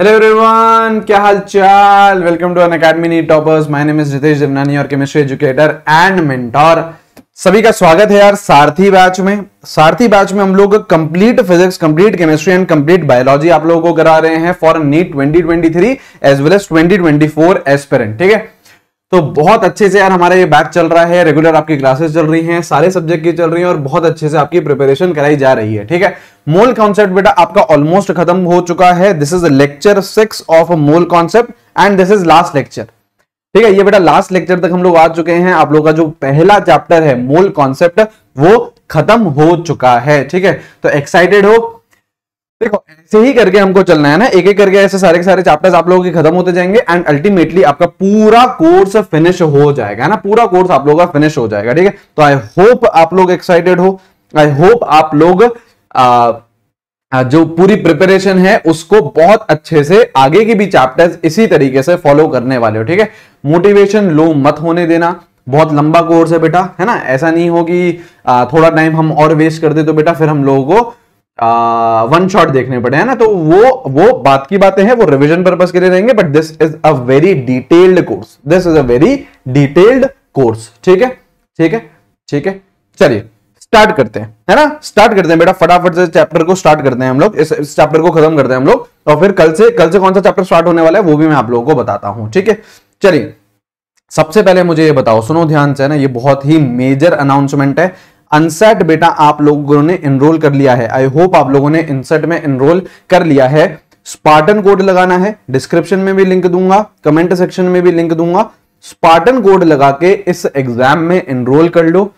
Hello everyone क्या हाल चाल welcome to Unacademy NEET toppers my name is Ritesh Devnani और केमिस्ट्री एजुकेटर एंड मेंटोर सभी का स्वागत है यार सारथी बैच में सारथी बैच में हम लोग complete physics complete chemistry and complete biology आप लोगों को करा रहे हैं for NEET 2023 as well as 2024 aspirant ठीक है तो बहुत अच्छे से यार हमारा ये बैच चल रहा है रेगुलर आपकी क्लासेस चल रही हैं सारे सब्जेक्ट की चल रही हैं और बहुत अच्छे से आपकी प्रिपरेशन कराई जा रही है ठीक है मोल कॉन्सेप्ट बेटा आपका ऑलमोस्ट खत्म हो चुका है this is lecture six of mole concept and this is last lecture ठीक है ये बेटा लास्ट लेक्चर तक हम लोग आ चुके हैं आप लोग का जो पहला चैप्टर है मोल कॉन्सेप्ट वो खत्म हो चुका है ठीक है तो एक्साइटेड हो देखो ऐसे ही करके हमको चलना है ना एक एक करके ऐसे सारे के सारे चैप्टर्स आप लोगों के खत्म होते जाएंगे एंड अल्टीमेटली आपका पूरा कोर्स फिनिश हो जाएगा है ना पूरा कोर्स आप लोगों का फिनिश हो जाएगा ठीक है तो आई होप आप लोग एक्साइटेड हो आई होप आप लोग आ, जो पूरी प्रिपरेशन है उसको बहुत अच्छे से आगे की भी चैप्टर्स इसी तरीके से फॉलो करने वाले हो ठीक है मोटिवेशन लो मत होने देना बहुत लंबा कोर्स है बेटा है ना ऐसा नहीं हो कि थोड़ा टाइम हम और वेस्ट कर दे तो बेटा फिर हम लोगों को वन शॉट देखने पड़े हैं ना तो वो वो बात की बातें हैं वो रिविजन पर्पज के लिए रहेंगे but this is a very detailed course this is a very detailed course ठीक है ठीक है ठीक है चलिए स्टार्ट करते हैं है ना स्टार्ट करते हैं बेटा फटाफट से चैप्टर को स्टार्ट करते हैं हम लोग इस, इस चैप्टर को खत्म करते हैं हम लोग और फिर कल से कल से कौन सा चैप्टर स्टार्ट होने वाला है वो भी मैं आप लोगों को बताता हूं ठीक है चलिए सबसे पहले मुझे ये बताओ सुनो ध्यान से ना ये बहुत ही मेजर अनाउंसमेंट है अनसेट बेटा आप लोगों ने एनरोल कर लिया है आई होप आप लोगों ने इनसेट में एनरोल कर लिया है स्पार्टन कोड लगाना है डिस्क्रिप्शन में भी लिंक दूंगा कमेंट सेक्शन में भी लिंक दूंगा स्पार्टन कोड लगा के इस एग्जाम में एनरोल कर लो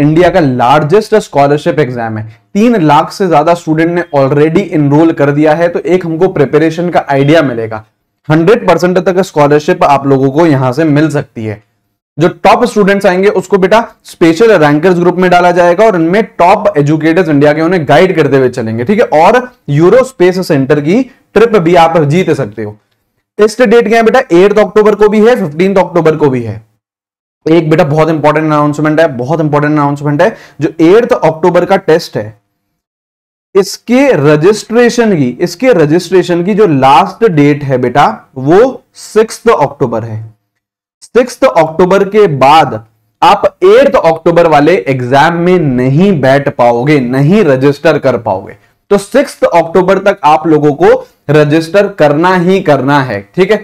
इंडिया का लार्जेस्ट स्कॉलरशिप एग्जाम है तीन लाख से ज्यादा स्टूडेंट ने ऑलरेडी इनरोल कर दिया है तो एक हमको प्रिपरेशन का आइडिया मिलेगा हंड्रेड परसेंट तक स्कॉलरशिप आप लोगों को यहां से मिल सकती है जो टॉप स्टूडेंट्स आएंगे उसको बेटा स्पेशल रैंकर्स ग्रुप में डाला जाएगा और इनमें टॉप एजुकेटर्स इंडिया के उन्हें गाइड करते हुए चलेंगे ठीक है और यूरो स्पेस सेंटर की ट्रिप भी आप जीत सकते हो टेस्ट डेट क्या है बेटा एट अक्टूबर को भी है फिफ्टीन अक्टूबर को भी है एक बेटा बहुत इंपॉर्टेंट अनाउंसमेंट है बहुत इंपॉर्टेंट अनाउंसमेंट है जो एट अक्टूबर का टेस्ट है इसके रजिस्ट्रेशन की इसके रजिस्ट्रेशन की जो लास्ट डेट है बेटा वो सिक्स अक्टूबर है सिक्स अक्टूबर के बाद आप एट अक्टूबर वाले एग्जाम में नहीं बैठ पाओगे नहीं रजिस्टर कर पाओगे तो सिक्स अक्टूबर तक आप लोगों को रजिस्टर करना ही करना है ठीक है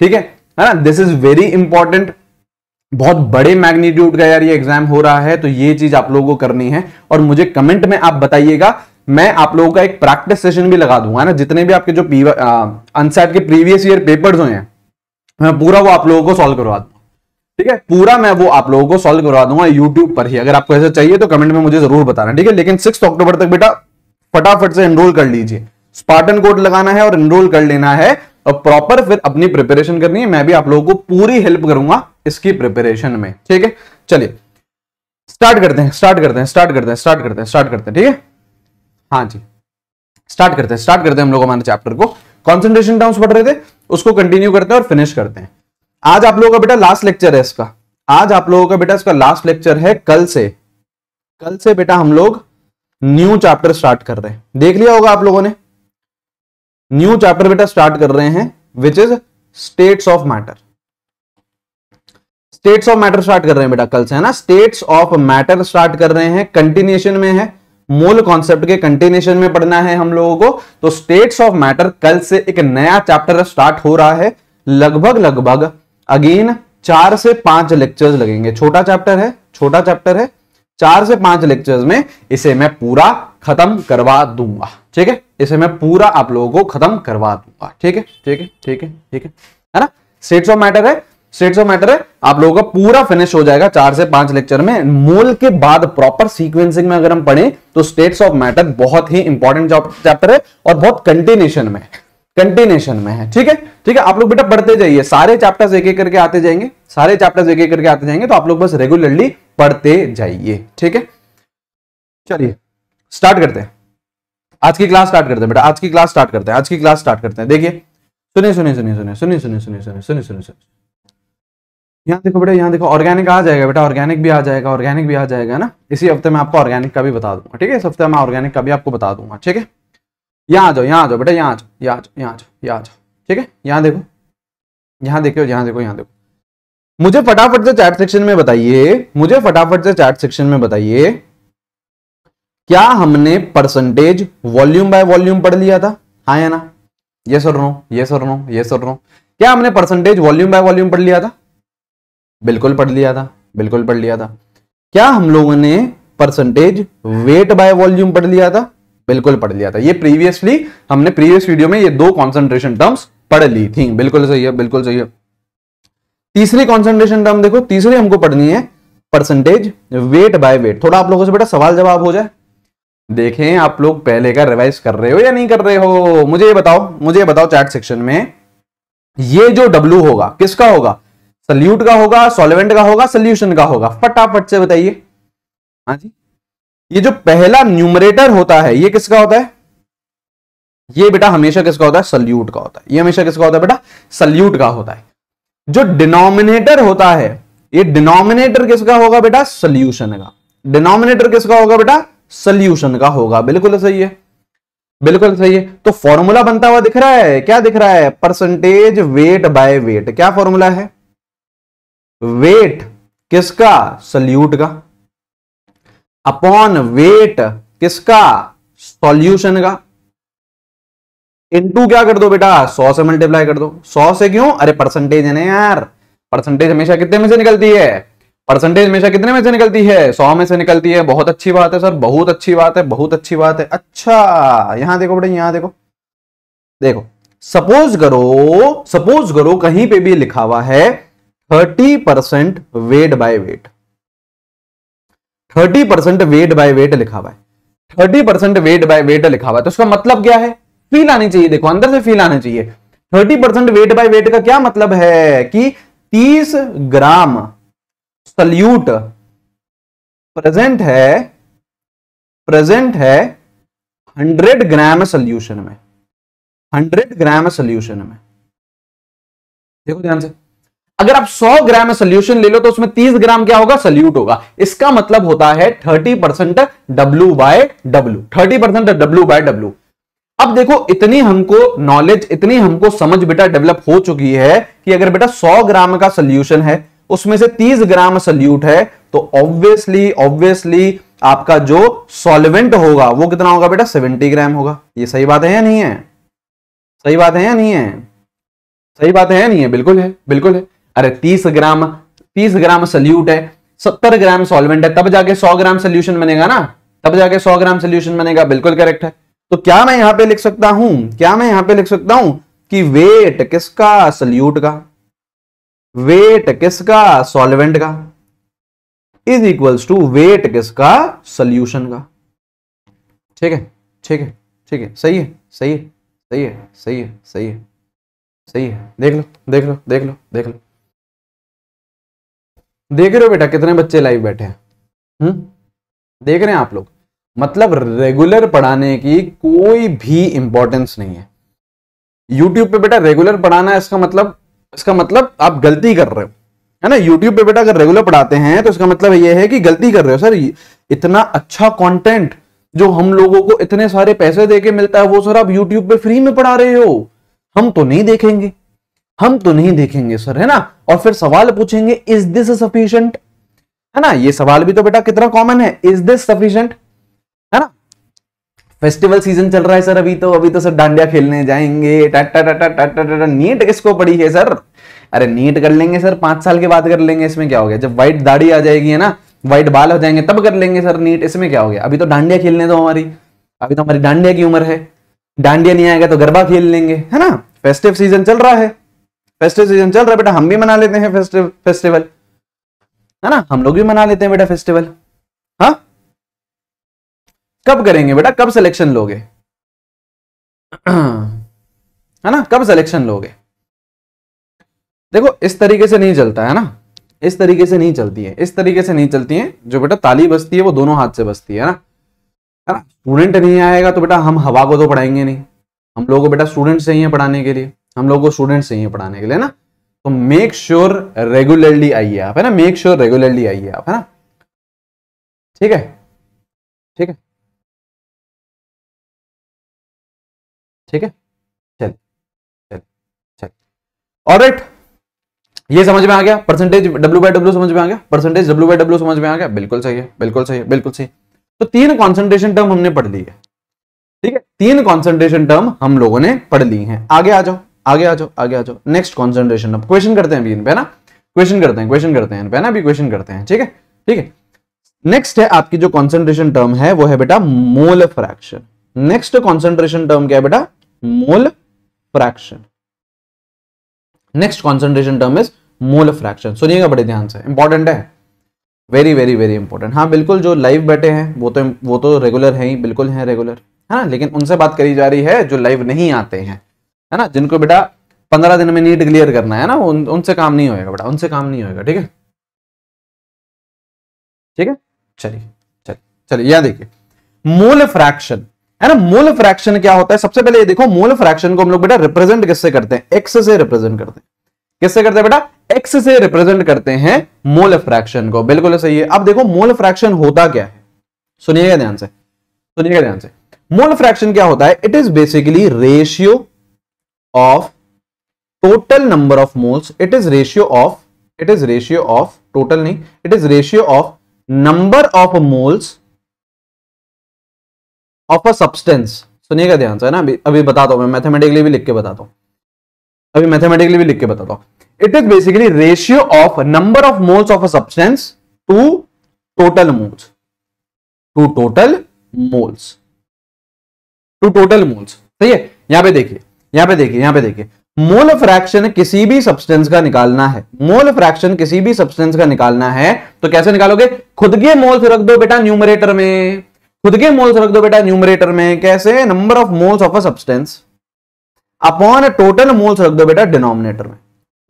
ठीक है है ना दिस इज वेरी इंपॉर्टेंट बहुत बड़े मैग्नीट्यूड का यार ये एग्जाम हो रहा है तो ये चीज आप लोगों को करनी है और मुझे कमेंट में आप बताइएगा मैं आप लोगों का एक प्रैक्टिस सेशन भी लगा दूंगा ना जितने भी आपके जो अनसेट uh, के प्रीवियस ईयर पेपर्स हुए हैं मैं पूरा वो आप लोगों को सॉल्व करवा दूंगा ठीक है पूरा मैं वो आप लोगों को सॉल्व करवा दूंगा यूट्यूब पर ही अगर आपको ऐसा चाहिए तो कमेंट में मुझे जरूर बताना ठीक है लेकिन सिक्स अक्टूबर तक बेटा फटाफट से एनरोल कर लीजिए स्पार्टन कोड लगाना है और एनरोल कर लेना है और प्रॉपर फिर अपनी प्रिपेरेशन करनी है मैं भी आप लोगों को पूरी हेल्प करूंगा इसकी प्रिपेरेशन में ठीक है चलिए स्टार्ट करते हैं स्टार्ट करते हैं स्टार्ट करते हैं स्टार्ट करते हैं स्टार्ट करते हैं ठीक है हाँ जी स्टार्ट करते हैं स्टार्ट करते हैं हम लोग हमारे चैप्टर को कॉन्सेंट्रेशन टर्म्स पढ़ रहे थे उसको कंटिन्यू करते हैं और फिनिश करते हैं आज आप लोगों का बेटा लास्ट लेक्चर है इसका आज आप लोगों का बेटा इसका लास्ट लेक्चर है कल से कल से बेटा हम लोग न्यू चैप्टर स्टार्ट कर रहे हैं देख लिया होगा आप लोगों ने न्यू चैप्टर बेटा स्टार्ट कर रहे हैं which is states of matter states of matter start कर रहे हैं बेटा कल से है ना स्टेट्स ऑफ मैटर स्टार्ट कर रहे हैं कंटिन्यूएशन में है मूल कॉन्सेप्ट के कंटिन्यूशन में पढ़ना है हम लोगों को तो स्टेट्स ऑफ मैटर कल से एक नया चैप्टर स्टार्ट हो रहा है लगभग लगभग अगेन चार से पांच लेक्चर्स लगेंगे छोटा चैप्टर है छोटा चैप्टर है चार से पांच लेक्चर्स में इसे मैं पूरा खत्म करवा दूंगा ठीक है इसे मैं पूरा आप लोगों को खत्म करवा दूंगा ठीक है ठीक है ठीक है ठीक है ना स्टेट्स ऑफ मैटर है स्टेट्स ऑफ मैटर है आप लोगों का पूरा फिनिश हो जाएगा चार से पांच लेक्चर में मोल के बाद प्रॉपर सीक्वेंसिंग में अगर हम पढ़े तो स्टेट्स ऑफ मैटर बहुत ही इंपॉर्टेंट चैप्टर है और बहुत कंटिन्यूशन में कंटिन्यूशन में है ठीक है ठीक है आप लोग बेटा पढ़ते जाइए सारे चैप्टर्स एक एक करके आते जाएंगे सारे चैप्टर्स एक एक करके आते जाएंगे तो आप लोग बस रेगुलरली पढ़ते जाइए ठीक है चलिए स्टार्ट करते हैं आज की क्लास स्टार्ट करते हैं बेटा आज की क्लास स्टार्ट करते हैं आज की क्लास स्टार्ट करते हैं देखिए सुनिए सुनिए सुनिए सुनिए सुनिए सुनिए सुनिए सुनिए सुनिए सुनिए सुनिए यहाँ देखो बेटा यहाँ देखो ऑर्गेनिक आ जाएगा बेटा ऑर्गेनिक भी आ जाएगा ऑर्गेनिक भी आ जाएगा ना इसी हफ्ते में आपको ऑर्गेनिक का भी बता दूंगा ठीक है इस हफ्ते मैं ऑर्गेनिक का भी आपको बता दूंगा ठीक है यहाँ आ जाओ यहाँ आ जाओ बेटा यहाँ आ जाओ यहाँ आ जाओ यहाँ आ जाओ यहाँ आ जाओ ठीक है यहाँ देखो यहाँ देखो यहाँ देखो यहाँ देखो मुझे फटाफट से चैट सेक्शन में बताइए मुझे फटाफट से चैट सेक्शन में बताइए क्या हमने परसेंटेज वॉल्यूम बाय वॉल्यूम पढ़ लिया था हाँ या ना ये सर नो ये सर नो ये सर नो क्या हमने परसेंटेज वॉल्यूम बाय वॉल्यूम पढ़ लिया था बिल्कुल पढ़ लिया था बिल्कुल पढ़ लिया था क्या हम लोगों ने परसेंटेज वेट बाय वॉल्यूम पढ़ लिया था बिल्कुल पढ़ लिया था ये प्रीवियसली हमने प्रीवियस वीडियो में ये दो कॉन्सेंट्रेशन टर्म्स पढ़ ली थी बिल्कुल सही है बिल्कुल सही है तीसरी कॉन्सेंट्रेशन टर्म देखो तीसरी हमको पढ़नी है परसेंटेज वेट बाय वेट थोड़ा आप लोगों से बेटा सवाल जवाब हो जाए देखें आप लोग पहले का रिवाइज कर रहे हो या नहीं कर रहे हो मुझे ये बताओ मुझे ये बताओ चैट सेक्शन में ये जो डब्ल्यू होगा किसका होगा सल्यूट का होगा सॉल्वेंट का होगा सोल्यूशन का होगा फटाफट से बताइए हाँ जी ये जो पहला न्यूमरेटर होता है ये किसका होता है ये बेटा हमेशा किसका होता है सल्यूट का होता है ये हमेशा किसका होता है बेटा सल्यूट का होता है जो डिनोमिनेटर होता है ये डिनोमिनेटर किसका होगा बेटा सल्यूशन का डिनोमिनेटर किसका होगा बेटा सल्यूशन का होगा बिल्कुल सही है बिल्कुल सही है तो फॉर्मूला बनता हुआ दिख रहा है क्या दिख रहा है परसेंटेज वेट बाय वेट क्या फॉर्मूला है वेट किसका सल्यूट का अपॉन वेट किसका सॉल्यूशन का इनटू क्या कर दो बेटा सौ से मल्टीप्लाई कर दो सौ से क्यों अरे परसेंटेज है ना यार परसेंटेज हमेशा कितने में से निकलती है परसेंटेज हमेशा कितने में से निकलती है सौ में से निकलती है बहुत अच्छी बात है सर बहुत अच्छी बात है बहुत अच्छी बात है अच्छा यहां देखो बेटा यहां देखो देखो सपोज करो सपोज करो कहीं पे भी लिखा हुआ है thirty percent weight by weight thirty percent weight by weight लिखा हुआ है thirty percent weight by weight लिखा हुआ है तो इसका मतलब क्या है फील आनी चाहिए देखो अंदर से फील आना चाहिए thirty percent weight by weight का क्या मतलब है कि तीस ग्राम सल्यूट प्रेजेंट है प्रेजेंट है हंड्रेड ग्राम सोल्यूशन में हंड्रेड ग्राम सोल्यूशन में देखो ध्यान से अगर आप 100 ग्राम सोल्यूशन ले लो तो उसमें 30 ग्राम क्या होगा सल्यूट होगा इसका मतलब होता है 30 percent W by W thirty percent W by W अब देखो इतनी हमको नॉलेज इतनी हमको समझ बेटा डेवलप हो चुकी है कि अगर बेटा 100 ग्राम का सोल्यूशन है उसमें से 30 ग्राम सल्यूट है तो ऑब्वियसली ऑब्वियसली आपका जो सॉल्वेंट होगा वो कितना होगा बेटा 70 ग्राम होगा ये सही बात है या नहीं है सही बात है या नहीं है सही बात है या नहीं है बिल्कुल है बिल्कुल है अरे तीस ग्राम तीस ग्राम सल्यूट है सत्तर ग्राम सॉल्वेंट है तब जाके सौ ग्राम सोल्यूशन बनेगा ना तब जाके सौ ग्राम सोल्यूशन बनेगा बिल्कुल करेक्ट है तो क्या मैं यहां पे लिख सकता हूं क्या मैं यहां पे लिख सकता हूं कि वेट किसका सल्यूट का वेट किसका सॉल्वेंट का इज इक्वल्स टू वेट किसका सोल्यूशन का ठीक है ठीक है ठीक है सही है सही है सही है सही है सही है सही है देख लो देख लो देख लो देख लो देख रहे हो बेटा कितने बच्चे लाइव बैठे हैं हम्म? देख रहे हैं आप लोग मतलब रेगुलर पढ़ाने की कोई भी इंपॉर्टेंस नहीं है यूट्यूब पे बेटा रेगुलर पढ़ाना इसका मतलब इसका मतलब आप गलती कर रहे हो है ना यूट्यूब पे बेटा अगर रेगुलर पढ़ाते हैं तो इसका मतलब यह है कि गलती कर रहे हो सर इतना अच्छा कॉन्टेंट जो हम लोगों को इतने सारे पैसे देके मिलता है वो सर आप यूट्यूब पे फ्री में पढ़ा रहे हो हम तो नहीं देखेंगे हम तो नहीं देखेंगे सर है ना और फिर सवाल पूछेंगे इज दिस सफिशियंट है ना ये सवाल भी तो बेटा कितना कॉमन है इज दिस सफिशियंट है ना फेस्टिवल सीजन चल रहा है सर अभी तो अभी तो सर डांडिया खेलने जाएंगे tata tata tata tata NEET किसको पड़ी है सर अरे नीट कर लेंगे सर पांच साल के बाद कर लेंगे इसमें क्या हो गया जब व्हाइट दाढ़ी आ जाएगी है ना व्हाइट बाल हो जाएंगे तब कर लेंगे सर नीट इसमें क्या हो गया अभी तो डांडिया खेलने दो हमारी अभी तो हमारी डांडिया की उम्र है डांडिया नहीं आएगा तो गरबा खेल लेंगे है ना फेस्टिव सीजन चल रहा है फेस्टिव सीजन चल रहा है बेटा हम भी मना लेते हैं फेस्टिव फेस्टिवल है ना हम लोग भी मना लेते हैं बेटा फेस्टिवल हाँ कब करेंगे बेटा कब सिलेक्शन लोगे है ना कब सिलेक्शन लोगे देखो इस तरीके से नहीं चलता है ना इस तरीके से नहीं चलती है इस तरीके से नहीं चलती है जो बेटा ताली बसती है वो दोनों हाथ से बसती है ना है ना स्टूडेंट नहीं आएगा तो बेटा हम हवा को तो पढ़ाएंगे नहीं हम लोगों को बेटा स्टूडेंट चाहिए पढ़ाने के लिए हम लोग को स्टूडेंट्स चाहिए पढ़ाने के लिए ना तो मेक श्योर रेगुलरली आइए आप है ना मेक श्योर रेगुलरली आइए आप है ना ठीक है ठीक है ठीक है चल चल चल ऑलराइट ये समझ में आ गया परसेंटेज डब्ल्यू बाई डब्ल्यू समझ में आ गया परसेंटेज डब्ल्यू बाई डब्ल्यू समझ में आ गया बिल्कुल सही है बिल्कुल सही है बिल्कुल सही तो तीन कॉन्सेंट्रेशन टर्म हमने पढ़ ली है ठीक है तीन कॉन्सेंट्रेशन टर्म हम लोगों ने पढ़ ली है आगे आ जाओ आगे आ जाओ आगे आ जाओ नेक्स्ट कॉन्सेंट्रेशन अब क्वेश्चन करते हैं अभी इन पे ना क्वेश्चन करते हैं क्वेश्चन करते हैं इन पे ना अभी क्वेश्चन करते हैं ठीक है ठीक है नेक्स्ट है आपकी जो कॉन्सेंट्रेशन टर्म है वो है बेटा mole fraction next concentration term क्या है बेटा mole fraction next concentration term is mole fraction सुनिएगा बड़े ध्यान से इंपॉर्टेंट है वेरी वेरी वेरी इंपॉर्टेंट हाँ बिल्कुल जो लाइव बैठे हैं वो तो वो तो रेगुलर है ही बिल्कुल है रेगुलर है ना लेकिन उनसे बात करी जा रही है जो लाइव नहीं आते हैं है ना जिनको बेटा पंद्रह दिन में नीट क्लियर करना है ना उन, उनसे काम नहीं होएगा बेटा उनसे काम नहीं होएगा ठीक है ठीक है चलिए चलिए चलिए यहां देखिए मूल फ्रैक्शन है ना मूल फ्रैक्शन क्या होता है सबसे पहले ये देखो मूल फ्रैक्शन को हम लोग बेटा रिप्रेजेंट किससे करते हैं एक्स से रिप्रेजेंट करते हैं किससे करते हैं बेटा एक्स से रिप्रेजेंट करते हैं मूल फ्रैक्शन को बिल्कुल सही है अब देखो मूल फ्रैक्शन होता क्या है सुनिएगा ध्यान से सुनिएगा ध्यान से मूल फ्रैक्शन क्या होता है it is basically ratio of total number of moles it is ratio of it is ratio of total नहीं it is ratio of number of moles of a substance सुनिएगा ध्यान से ना अभी अभी बताता हूं मैं मैथमेटिकली भी लिख के बताता हूं अभी मैथमेटिकली भी लिख के बताता हूं it is basically ratio of number of moles of a substance to total moles to total moles to total moles सही है यहां पे देखिए यहां पे देखिए यहां पे देखिए मोल फ्रैक्शन किसी भी सब्सटेंस का निकालना है मोल फ्रैक्शन किसी भी सब्सटेंस का निकालना है तो कैसे निकालोगे खुद के मोल्स रख दो बेटा न्यूमरेटर में खुद के मोल्स रख दो बेटा न्यूमरेटर में कैसे number of moles of a substance upon total moles रख दो बेटा डिनोमिनेटर में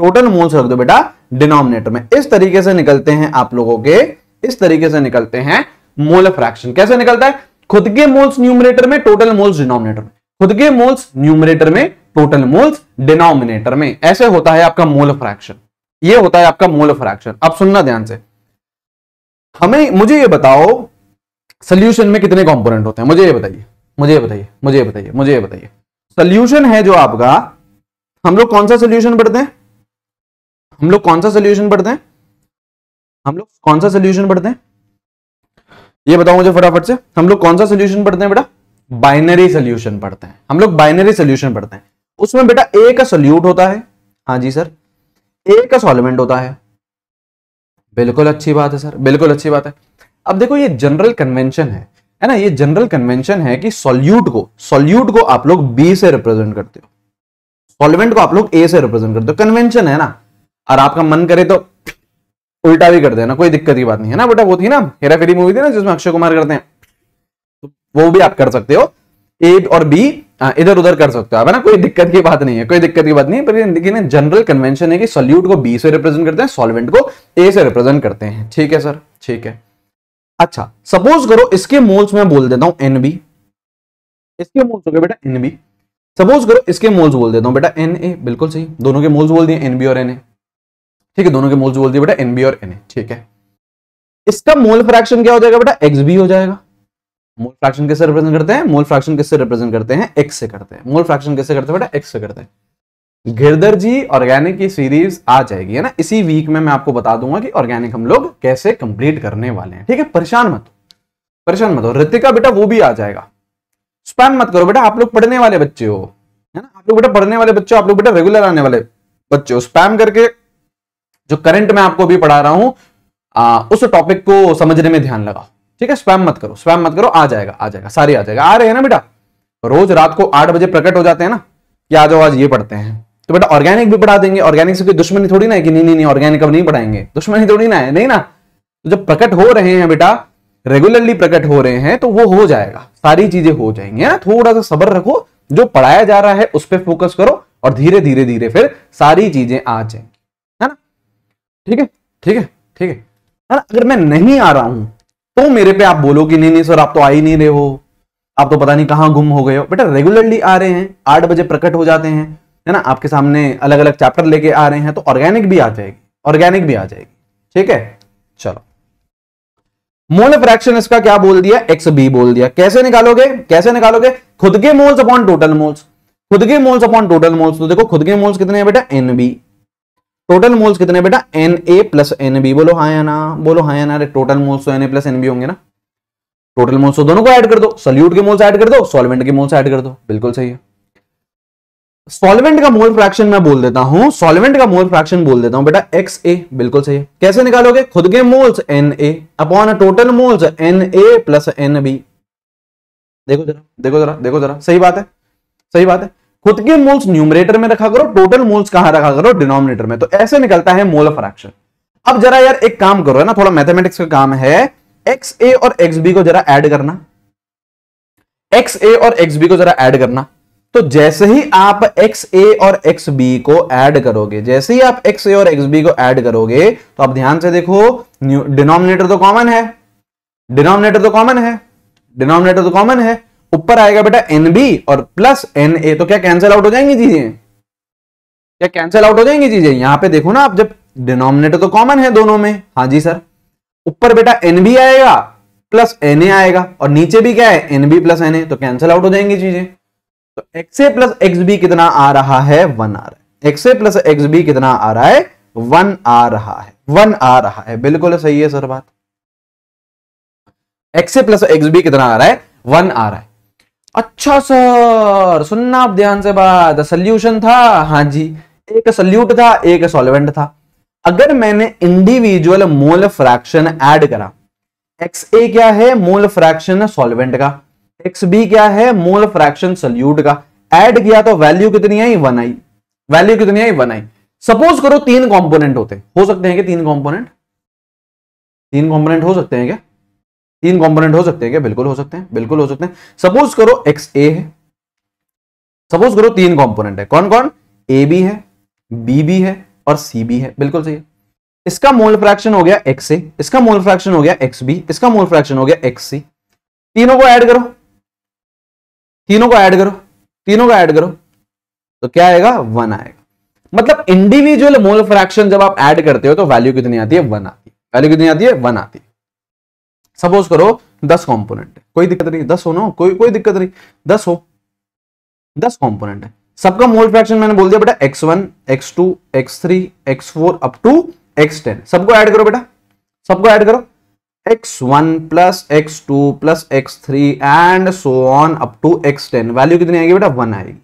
टोटल मोल्स रख दो बेटा डिनोमिनेटर में इस तरीके से निकलते हैं आप लोगों के इस तरीके से निकलते हैं मोल फ्रैक्शन कैसे निकलता है खुद के मोल्स न्यूमरेटर में टोटल मोल्स डिनोमिनेटर में खुद के मोल्स न्यूमिनेटर में टोटल मोल्स डिनोमिनेटर में ऐसे होता है आपका मोल फ्रैक्शन ये होता है आपका मोल फ्रैक्शन अब सुनना ध्यान से हमें मुझे ये बताओ सोल्यूशन में कितने कंपोनेंट होते हैं मुझे ये बताइए मुझे ये बताइए मुझे ये बताइए मुझे ये बताइए सोल्यूशन है जो आपका हम लोग कौन सा सोल्यूशन पढ़ते हैं हम लोग कौन सा सोल्यूशन पढ़ते हैं हम लोग कौन सा सोल्यूशन पढ़ते हैं ये बताओ मुझे फटाफट से हम लोग कौन सा सोल्यूशन पढ़ते हैं बेटा बाइनरी सोल्यूशन पढ़ते हैं हम लोग बाइनरी सोल्यूशन पढ़ते हैं उसमें बेटा ए का सोल्यूट होता है हाँ जी सर ए का सॉल्वेंट होता है बिल्कुल अच्छी बात है सर बिल्कुल अच्छी बात है अब देखो ये जनरल कन्वेंशन है है ना ये जनरल कन्वेंशन है कि सोल्यूट को सोल्यूट को आप लोग बी से रिप्रेजेंट करते हो सॉल्वेंट को आप लोग ए से रिप्रेजेंट करते हो कन्वेंशन है ना और आपका मन करे तो उल्टा भी कर देना कोई दिक्कत की बात नहीं है ना बेटा वो थी ना हेरा फेरी मूवी थी ना जिसमें अक्षय कुमार करते हैं वो भी आप कर सकते हो ए और बी हाँ, इधर उधर कर सकते हो आप है ना कोई दिक्कत की बात नहीं है कोई दिक्कत की बात नहीं पर लेकिन जनरल कन्वेंशन है कि सोल्यूट को बी से रिप्रेजेंट करते हैं सॉल्वेंट को ए से रिप्रेजेंट करते हैं ठीक है सर ठीक है अच्छा सपोज करो इसके मोल्स में बोल देता हूं एन बी इसके मोल्स हो गए बेटा एन बी सपोज करो इसके मोल्स बोल देता हूं बेटा एन ए बिल्कुल सही दोनों के मोल्स बोल दिए एन बी और एन ए ठीक है दोनों के मोल्स बोल दिए बेटा एन बी और एन ए ठीक है इसका मोल फ्रैक्शन क्या हो जाएगा बेटा एक्स बी हो जाएगा मोल फ्रैक्शन कैसे रिप्रेजेंट करते हैं मोल फ्रैक्शन कैसे रिप्रेजेंट करते हैं एक्स से करते हैं मोल फ्रैक्शन कैसे करते हैं बेटा एक्स से करते हैं घिरदर जी ऑर्गेनिक की सीरीज आ जाएगी है ना इसी वीक में मैं आपको बता दूंगा कि ऑर्गेनिक हम लोग कैसे कंप्लीट करने वाले हैं ठीक है परेशान मत परेशान मत हो ऋतिका बेटा वो भी आ जाएगा स्पैम मत करो बेटा आप लोग पढ़ने वाले बच्चे हो है ना आप लोग बेटा पढ़ने वाले बच्चे हो आप लोग बेटा रेगुलर आने वाले बच्चे हो स्पैम करके जो करंट मैं आपको अभी पढ़ा रहा हूं आ, उस टॉपिक को समझने में ध्यान लगाओ ठीक है स्वयं मत करो स्वयं मत करो आ जाएगा आ जाएगा सारे आ जाएगा आ रहे हैं ना बेटा तो रोज रात को आठ बजे प्रकट हो जाते हैं ना कि आ जाओ आज ये पढ़ते हैं तो बेटा ऑर्गेनिक भी पढ़ा देंगे ऑर्गेनिक से कोई दुश्मनी थोड़ी ना है कि नहीं नहीं नहीं ऑर्गेनिक अब नहीं पढ़ाएंगे दुश्मनी थोड़ी ना है नहीं ना तो जब प्रकट हो रहे हैं बेटा रेगुलरली प्रकट हो रहे हैं तो वो हो जाएगा सारी चीजें हो जाएंगी ना थोड़ा सा सबर रखो जो पढ़ाया जा रहा है उस पर फोकस करो और धीरे धीरे धीरे फिर सारी चीजें आ जाएंगी है ना ठीक है ठीक है ठीक है अगर मैं नहीं आ रहा हूं तो मेरे पे आप बोलो कि नहीं नहीं सर आप तो आ ही नहीं रहे हो आप तो पता नहीं कहाँ गुम हो गए हो बेटा रेगुलरली आ रहे हैं आठ बजे प्रकट हो जाते हैं है ना आपके सामने अलग अलग चैप्टर लेके आ रहे हैं तो ऑर्गेनिक भी आ जाएगी ऑर्गेनिक भी आ जाएगी ठीक है चलो मोल फ्रैक्शन इसका क्या बोल दिया एक्स बी बोल दिया कैसे निकालोगे कैसे निकालोगे खुद के मोल्स अपॉन टोटल मोल्स खुद के मोल्स अपॉन टोटल मोल्स तो देखो खुद के मोल्स कितने हैं बेटा एन बी टोटल मोल्स कितने बेटा N A plus N B बोलो हाँ या ना बोलो हाँ या ना अरे टोटल मोल्स तो N A plus N B होंगे ना टोटल मोल्स तो दोनों को ऐड कर दो सोल्यूट के मोल्स ऐड कर दो सॉल्वेंट के मोल्स ऐड कर दो बिल्कुल सही है सॉल्वेंट का मोल फ्रैक्शन मैं बोल देता हूं सॉल्वेंट का मोल फ्रैक्शन बोल देता हूं बेटा एक्स ए बिल्कुल सही है कैसे निकालोगे खुद के moles N A upon total moles N A plus N B देखो जरा देखो जरा देखो जरा सही बात है सही बात है खुद के मोल्स न्यूमरेटर में रखा करो टोटल मोल्स कहां रखा करो डिनोमिनेटर में तो ऐसे निकलता है मोल फ्रैक्शन अब जरा यार एक काम करो है ना थोड़ा मैथमेटिक्स का काम है एक्स ए और एक्स बी को जरा ऐड करना एक्स ए और एक्स बी को जरा ऐड करना तो जैसे ही आप एक्स ए और एक्स बी को ऐड करोगे जैसे ही आप एक्स ए और एक्स बी को ऐड करोगे तो आप ध्यान से देखो डिनोमिनेटर तो कॉमन है डिनोमिनेटर तो कॉमन है डिनोमिनेटर तो कॉमन है ऊपर आएगा बेटा एन बी और प्लस एन ए तो क्या कैंसिल आउट हो जाएंगी चीजें क्या कैंसिल आउट हो जाएंगी चीजें यहां पे देखो ना आप जब डिनोमिनेटर तो कॉमन है दोनों में हाँ जी सर ऊपर बेटा एन बी आएगा प्लस एन ए आएगा और नीचे भी क्या है N B plus N A तो कैंसिल आउट हो जाएंगी चीजें तो X A plus X B कितना आ रहा है वन आ रहा है X A plus X B कितना आ रहा है वन आ रहा है वन आ रहा है बिल्कुल सही है सर बात X A plus X B कितना आ रहा है वन आ रहा है अच्छा सर सुनना आप ध्यान से बात सोल्यूशन था हाँ जी एक सल्यूट था एक सॉल्वेंट था अगर मैंने इंडिविजुअल मोल फ्रैक्शन ऐड करा एक्स ए क्या है मोल फ्रैक्शन सॉल्वेंट का एक्स बी क्या है मोल फ्रैक्शन सल्यूट का ऐड किया तो वैल्यू कितनी आई वन आई वैल्यू कितनी आई वन आई सपोज करो तीन कंपोनेंट होते हो सकते हैं कि तीन कंपोनेंट तीन कंपोनेंट हो सकते हैं क्या तीन कंपोनेंट हो सकते हैं क्या बिल्कुल हो सकते हैं बिल्कुल हो सकते हैं सपोज करो एक्स ए है सपोज करो तीन कंपोनेंट है कौन कौन ए बी है बी बी है और सी बी है बिल्कुल सही है इसका मोल फ्रैक्शन हो गया एक्स ए इसका मोल फ्रैक्शन हो गया एक्स बी इसका मोल फ्रैक्शन हो गया एक्स सी तीनों को ऐड करो तीनों को ऐड करो तीनों को ऐड करो तो क्या आएगा वन आएगा मतलब इंडिविजुअल मोल फ्रैक्शन जब आप ऐड करते हो तो वैल्यू कितनी आती है वन आती है वैल्यू कितनी आती है वन आती है सपोज करो दस कॉम्पोनेंट है कोई दिक्कत नहीं दस हो ना कोई कोई दिक्कत नहीं दस हो दस कॉम्पोनेंट है सबका मोल फ्रैक्शन मैंने बोल दिया बेटा X one X two X three X four up to X ten सबको ऐड करो बेटा सबको ऐड करो X one plus X two plus X three and so on up to X ten value कितनी आएगी बेटा वन आएगी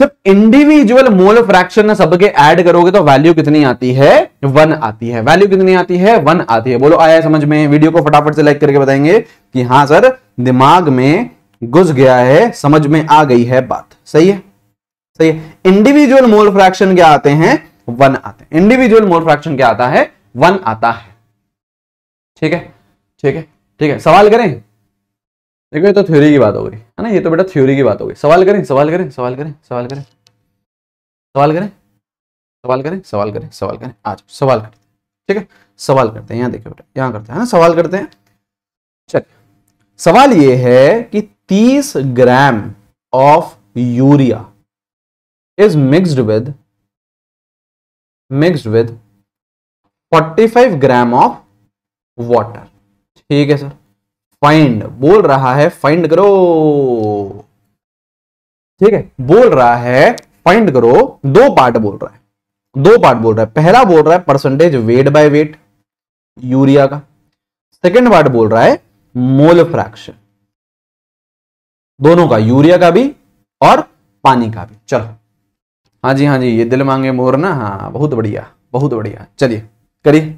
जब इंडिविजुअल मोल फ्रैक्शन सबके ऐड करोगे तो वैल्यू कितनी आती है वन आती है वैल्यू कितनी आती है वन आती है बोलो आया समझ में वीडियो को फटाफट से लाइक करके बताएंगे कि हाँ सर दिमाग में घुस गया है समझ में आ गई है बात सही है सही है इंडिविजुअल मोल फ्रैक्शन क्या आते हैं वन आते हैं इंडिविजुअल मोल फ्रैक्शन क्या आता है वन आता है ठीक है ठीक है ठीक है सवाल करें देखो ये तो थ्योरी की बात हो गई है ना ये तो बेटा थ्योरी की बात हो गई सवाल करें सवाल करें सवाल करें सवाल करें सवाल करें सवाल करें सवाल करें सवाल करें आज सवाल करें ठीक है सवाल करते हैं यहाँ देखिए बेटा यहाँ करते हैं ना सवाल करते हैं चलिए सवाल ये है कि 30 gram of urea is mixed with mixed with 45 gram of water ठीक है सर फाइंड बोल रहा है फाइंड करो ठीक है बोल रहा है फाइंड करो दो पार्ट बोल रहा है दो पार्ट बोल रहा है पहला बोल रहा है percentage weight by weight urea का सेकंड पार्ट बोल रहा है मोल फ्रैक्शन दोनों का यूरिया का भी और पानी का भी चलो हाँ जी हाँ जी ये दिल मांगे मोर ना हाँ बहुत बढ़िया बहुत बढ़िया चलिए करिए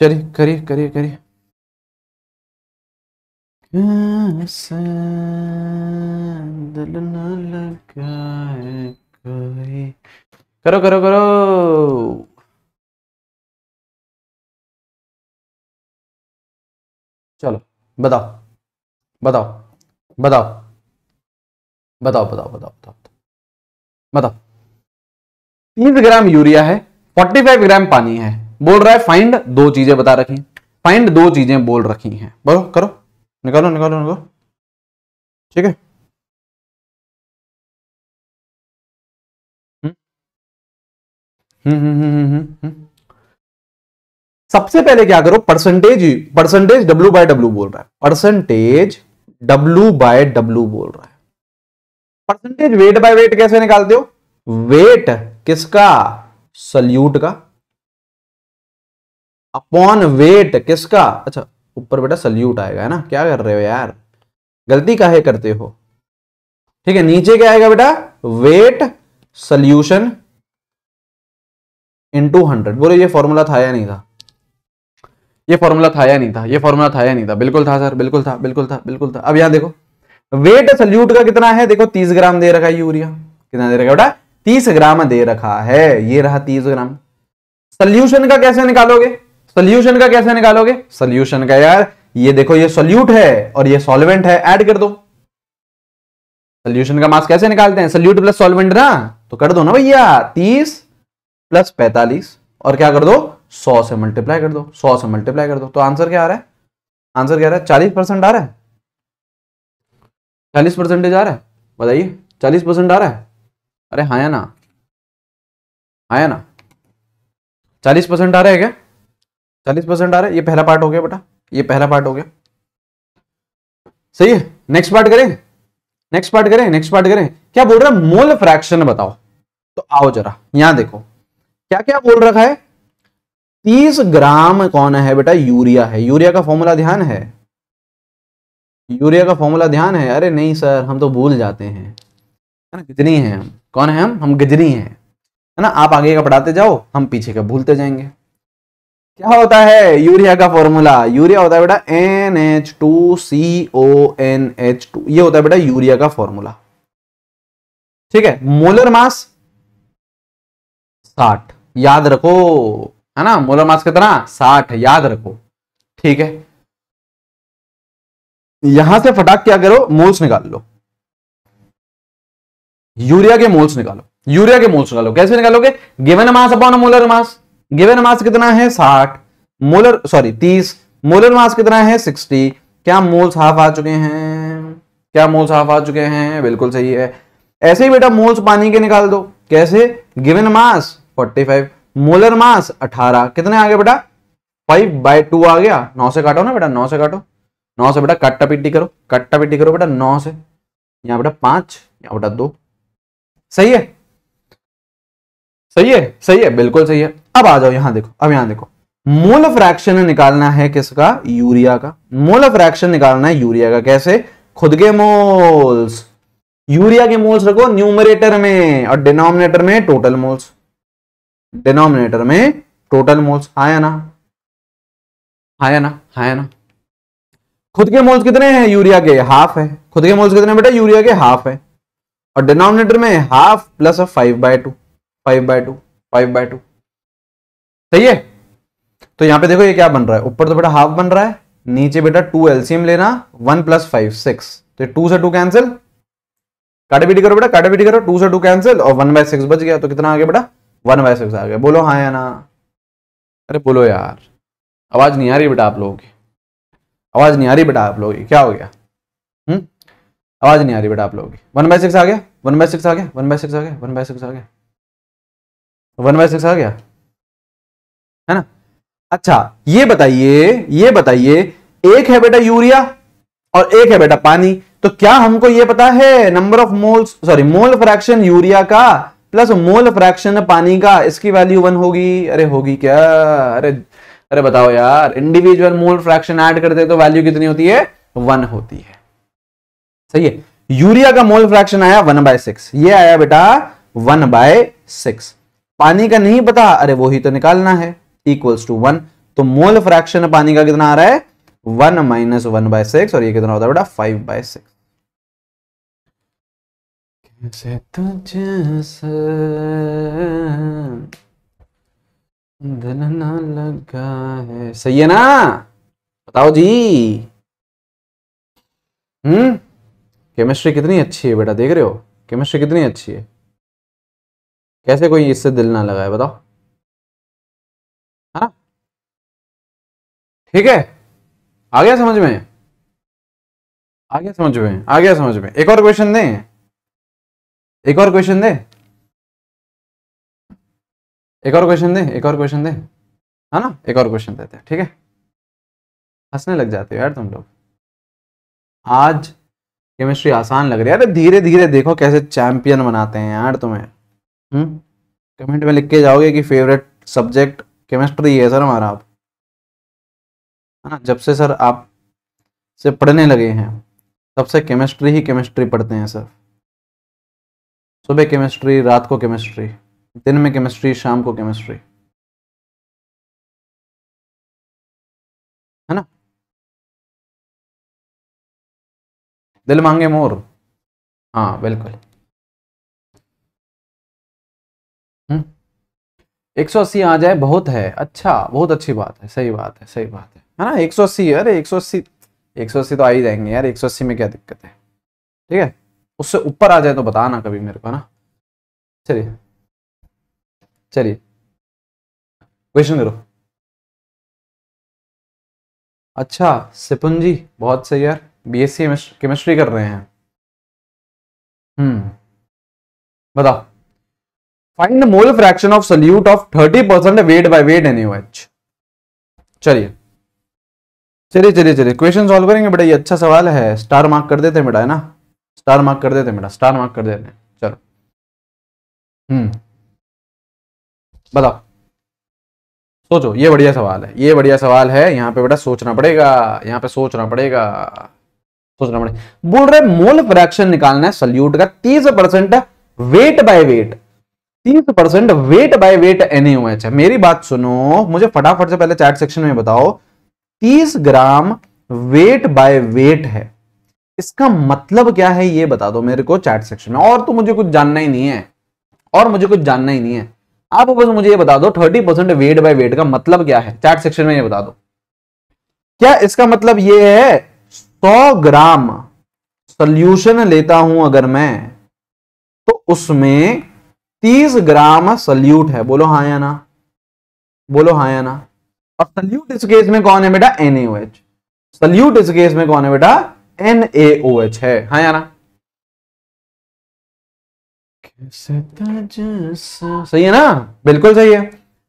चलिए करिए करिए करिए कैसे दिल न लगाए कोई करो करो करो चलो बताओ बताओ बताओ बताओ बताओ बताओ बताओ बताओ तीस ग्राम यूरिया है फोर्टी फाइव ग्राम पानी है बोल रहा है फाइंड दो चीजें बता रखी फाइंड दो चीजें बोल रखी हैं बोलो करो निकालो निकालो निकालो ठीक है हम्म। हम्म, हम्म, सबसे पहले क्या करो percentage percentage W by W बोल रहा है परसेंटेज डब्ल्यू बाय डब्ल्यू बोल रहा है परसेंटेज वेट बाय वेट कैसे निकालते हो वेट किसका सल्यूट का अपॉन वेट किसका अच्छा ऊपर बेटा सल्यूट आएगा है ना क्या कर रहे हो यार गलती काहे करते हो ठीक है नीचे क्या आएगा बेटा वेट सल्यूशन इंटू हंड्रेड बोलो ये फॉर्मूला था या नहीं था ये फॉर्मूला था या नहीं था ये फॉर्मूला था या नहीं था बिल्कुल था सर बिल्कुल था बिल्कुल था बिल्कुल था अब यहां देखो वेट सल्यूट का कितना है देखो तीस ग्राम दे रखा है यूरिया कितना दे रखा है बेटा तीस ग्राम दे रखा है ये रहा तीस ग्राम सल्यूशन का कैसे निकालोगे सोल्यूशन का कैसे निकालोगे सोल्यूशन का यार ये देखो ये सोल्यूट है और ये सॉल्वेंट है ऐड कर दो सोल्यूशन का मास कैसे निकालते हैं सोल्यूट प्लस सॉल्वेंट ना तो कर दो ना भैया तीस प्लस पैतालीस और क्या कर दो सौ से मल्टीप्लाई कर दो सौ से मल्टीप्लाई कर दो तो आंसर क्या आ रहा है आंसर क्या आ रहा है चालीस परसेंट आ रहा है चालीस परसेंटेज आ रहा है बताइए चालीस परसेंट आ रहा है अरे हाँ ना आया हाँ ना चालीस परसेंट आ रहा है क्या चालीस परसेंट आ रहा है ये पहला पार्ट हो गया बेटा ये पहला पार्ट हो गया सही है नेक्स्ट पार्ट करें नेक्स्ट पार्ट करें नेक्स्ट पार्ट करें क्या बोल रहा है मोल फ्रैक्शन बताओ तो आओ जरा यहां देखो क्या क्या बोल रखा है तीस ग्राम कौन है बेटा यूरिया है यूरिया का फॉर्मूला ध्यान है यूरिया का फॉर्मूला ध्यान है अरे नहीं सर हम तो भूल जाते हैं है ना गजनी है हम कौन है हम हम गजनी है है ना आप आगे का पढ़ाते जाओ हम पीछे का भूलते जाएंगे क्या होता है यूरिया का फॉर्मूला यूरिया होता है बेटा N H two C O N H two यह होता है बेटा यूरिया का फॉर्मूला ठीक है मोलर मास साठ याद रखो है ना मोलर मास कितना साठ याद रखो ठीक है यहां से फटाक क्या करो मोल्स निकाल लो यूरिया के मोल्स निकालो यूरिया के मोल्स निकालो कैसे निकालोगे given mass upon molar mass given mass कितना है साठ मोलर सॉरी तीस मोलर मास कितना है सिक्सटी क्या मोल्स हाफ आ चुके हैं क्या मोल्स हाफ आ चुके हैं बिल्कुल सही है ऐसे ही बेटा मोल्स पानी के निकाल दो कैसे गिवन मास 45 मोलर मास 18 कितने आ गए बेटा 5 बाय टू आ गया 9 से काटो ना बेटा 9 से काटो 9 से बेटा कट्टा पिट्टी करो कट्टा पिट्टी करो बेटा 9 से यहाँ बेटा 5 यहाँ बेटा 2 सही है सही है सही है बिल्कुल सही है अब आ जाओ यहां देखो अब यहां देखो मोल फ्रैक्शन निकालना है किसका यूरिया का मोल फ्रैक्शन निकालना है यूरिया का कैसे खुद के मोल्स यूरिया के मोल्स रखो न्यूमरेटर में और डिनोमिनेटर में टोटल मोल्स डिनोमिनेटर में टोटल मोल्स आया ना आया ना आया ना खुद के मोल्स कितने हैं यूरिया के हाफ है खुद के मोल्स कितने बेटा यूरिया के हाफ है और डिनोमिनेटर में half plus five by two five by two five by two सही है तो यहां पे देखो ये क्या बन रहा है ऊपर तो बेटा हाफ बन रहा है नीचे बेटा टू एलसीएम लेना वन प्लस फाइव सिक्स तो टू से टू कैंसिल काटे पीटी करो बेटा काटे पीटी करो टू से टू कैंसिल और वन बाय सिक्स बच गया तो कितना आ गया बेटा वन बाय सिक्स आ गया बोलो हाँ या ना अरे बोलो यार आवाज नहीं आ रही बेटा आप लोगों की आवाज नहीं आ रही बेटा आप लोगों की क्या हो गया हम्म आवाज नहीं आ रही बेटा आप लोगों की वन बाय सिक्स आ गया वन बाय सिक्स आ गया वन बाय सिक्स आ गया वन बाय सिक्स आ गया वन बाय सिक्स आ गया है ना अच्छा ये बताइए ये बताइए एक है बेटा यूरिया और एक है बेटा पानी तो क्या हमको ये पता है number of moles sorry mole fraction urea का प्लस मोल फ्रैक्शन पानी का इसकी वैल्यू वन होगी अरे होगी क्या अरे अरे बताओ यार इंडिविजुअल मोल फ्रैक्शन ऐड करते तो वैल्यू कितनी होती है वन होती है सही है यूरिया का मोल फ्रैक्शन आया वन बाय सिक्स ये आया बेटा वन बाय सिक्स पानी का नहीं पता अरे वो ही तो निकालना है इक्वल्स टू वन तो मोल फ्रैक्शन पानी का कितना आ रहा है one minus one by six और ये कितना होता है बेटा फाइव बाय सिक्स कैसे ना लगा है सही है ना बताओ जी हम्म केमिस्ट्री कितनी अच्छी है बेटा देख रहे हो केमिस्ट्री कितनी अच्छी है कैसे कोई इससे दिल ना लगाए बताओ है हाँ? ना ठीक है आ गया समझ में आ गया समझ में आ गया समझ में एक और क्वेश्चन दें एक और क्वेश्चन दे एक और क्वेश्चन दे एक और क्वेश्चन दे है ना एक और क्वेश्चन देते हैं ठीक है हंसने लग जाते हो यार तुम लोग आज केमिस्ट्री आसान लग रही है अरे धीरे धीरे देखो कैसे चैंपियन बनाते हैं यार तुम्हें हम्म? कमेंट में लिख के जाओगे कि फेवरेट सब्जेक्ट केमिस्ट्री है सर हमारा आप है हाँ, ना जब से सर आप से पढ़ने लगे हैं तब से केमिस्ट्री ही केमिस्ट्री पढ़ते हैं सर सुबह केमिस्ट्री रात को केमिस्ट्री दिन में केमिस्ट्री शाम को केमिस्ट्री है ना दिल मांगे मोर हाँ बिल्कुल हम्म। एक सौ अस्सी आ जाए बहुत है अच्छा बहुत अच्छी बात है सही बात है सही बात है है ना एक सौ अस्सी यार एक सौ अस्सी एक सौ अस्सी तो आ ही जाएंगे यार एक सौ अस्सी में क्या दिक्कत है ठीक है उससे ऊपर आ जाए तो बताना कभी मेरे को ना चलिए चलिए क्वेश्चन करो अच्छा सिपुन जी बहुत सही यार बीएससी केमिस्ट्री कर रहे हैं हम्म बताओ find mole fraction of solute of thirty percent weight by weight N U H चलिए चलिए चलिए चलिए क्वेश्चन सॉल्व करेंगे बेटा ये अच्छा सवाल है स्टार मार्क कर देते हैं बेटा है ना स्टार मार्क कर देते बेटा स्टार मार्क कर देते हैं चलो हम्म बताओ सोचो ये बढ़िया सवाल है ये बढ़िया सवाल है यहाँ पे बेटा सोचना पड़ेगा यहाँ पे सोचना पड़ेगा सोचना पड़ेगा बोल रहे मोल फ्रैक्शन निकालना है सल्यूट का तीस percent weight by weight 30 percent weight by weight NH है मेरी बात सुनो मुझे फटाफट से पहले चैट सेक्शन में बताओ 30 ग्राम वेट बाय वेट है इसका मतलब क्या है ये बता दो मेरे को चैट सेक्शन में और तो मुझे कुछ जानना ही नहीं है और मुझे कुछ जानना ही नहीं है आप बस मुझे ये बता दो thirty percent weight by weight का मतलब क्या है चैट सेक्शन में ये बता दो क्या इसका मतलब ये है सौ ग्राम सोल्यूशन लेता हूं अगर मैं तो उसमें तीस ग्राम सल्यूट है बोलो हाँ या ना बोलो हाँ या ना और सल्यूट इस केस में कौन है बेटा एन एच सल्यूट इस केस में कौन है बेटा एच है हाँ या ना सही है ना बिल्कुल सही है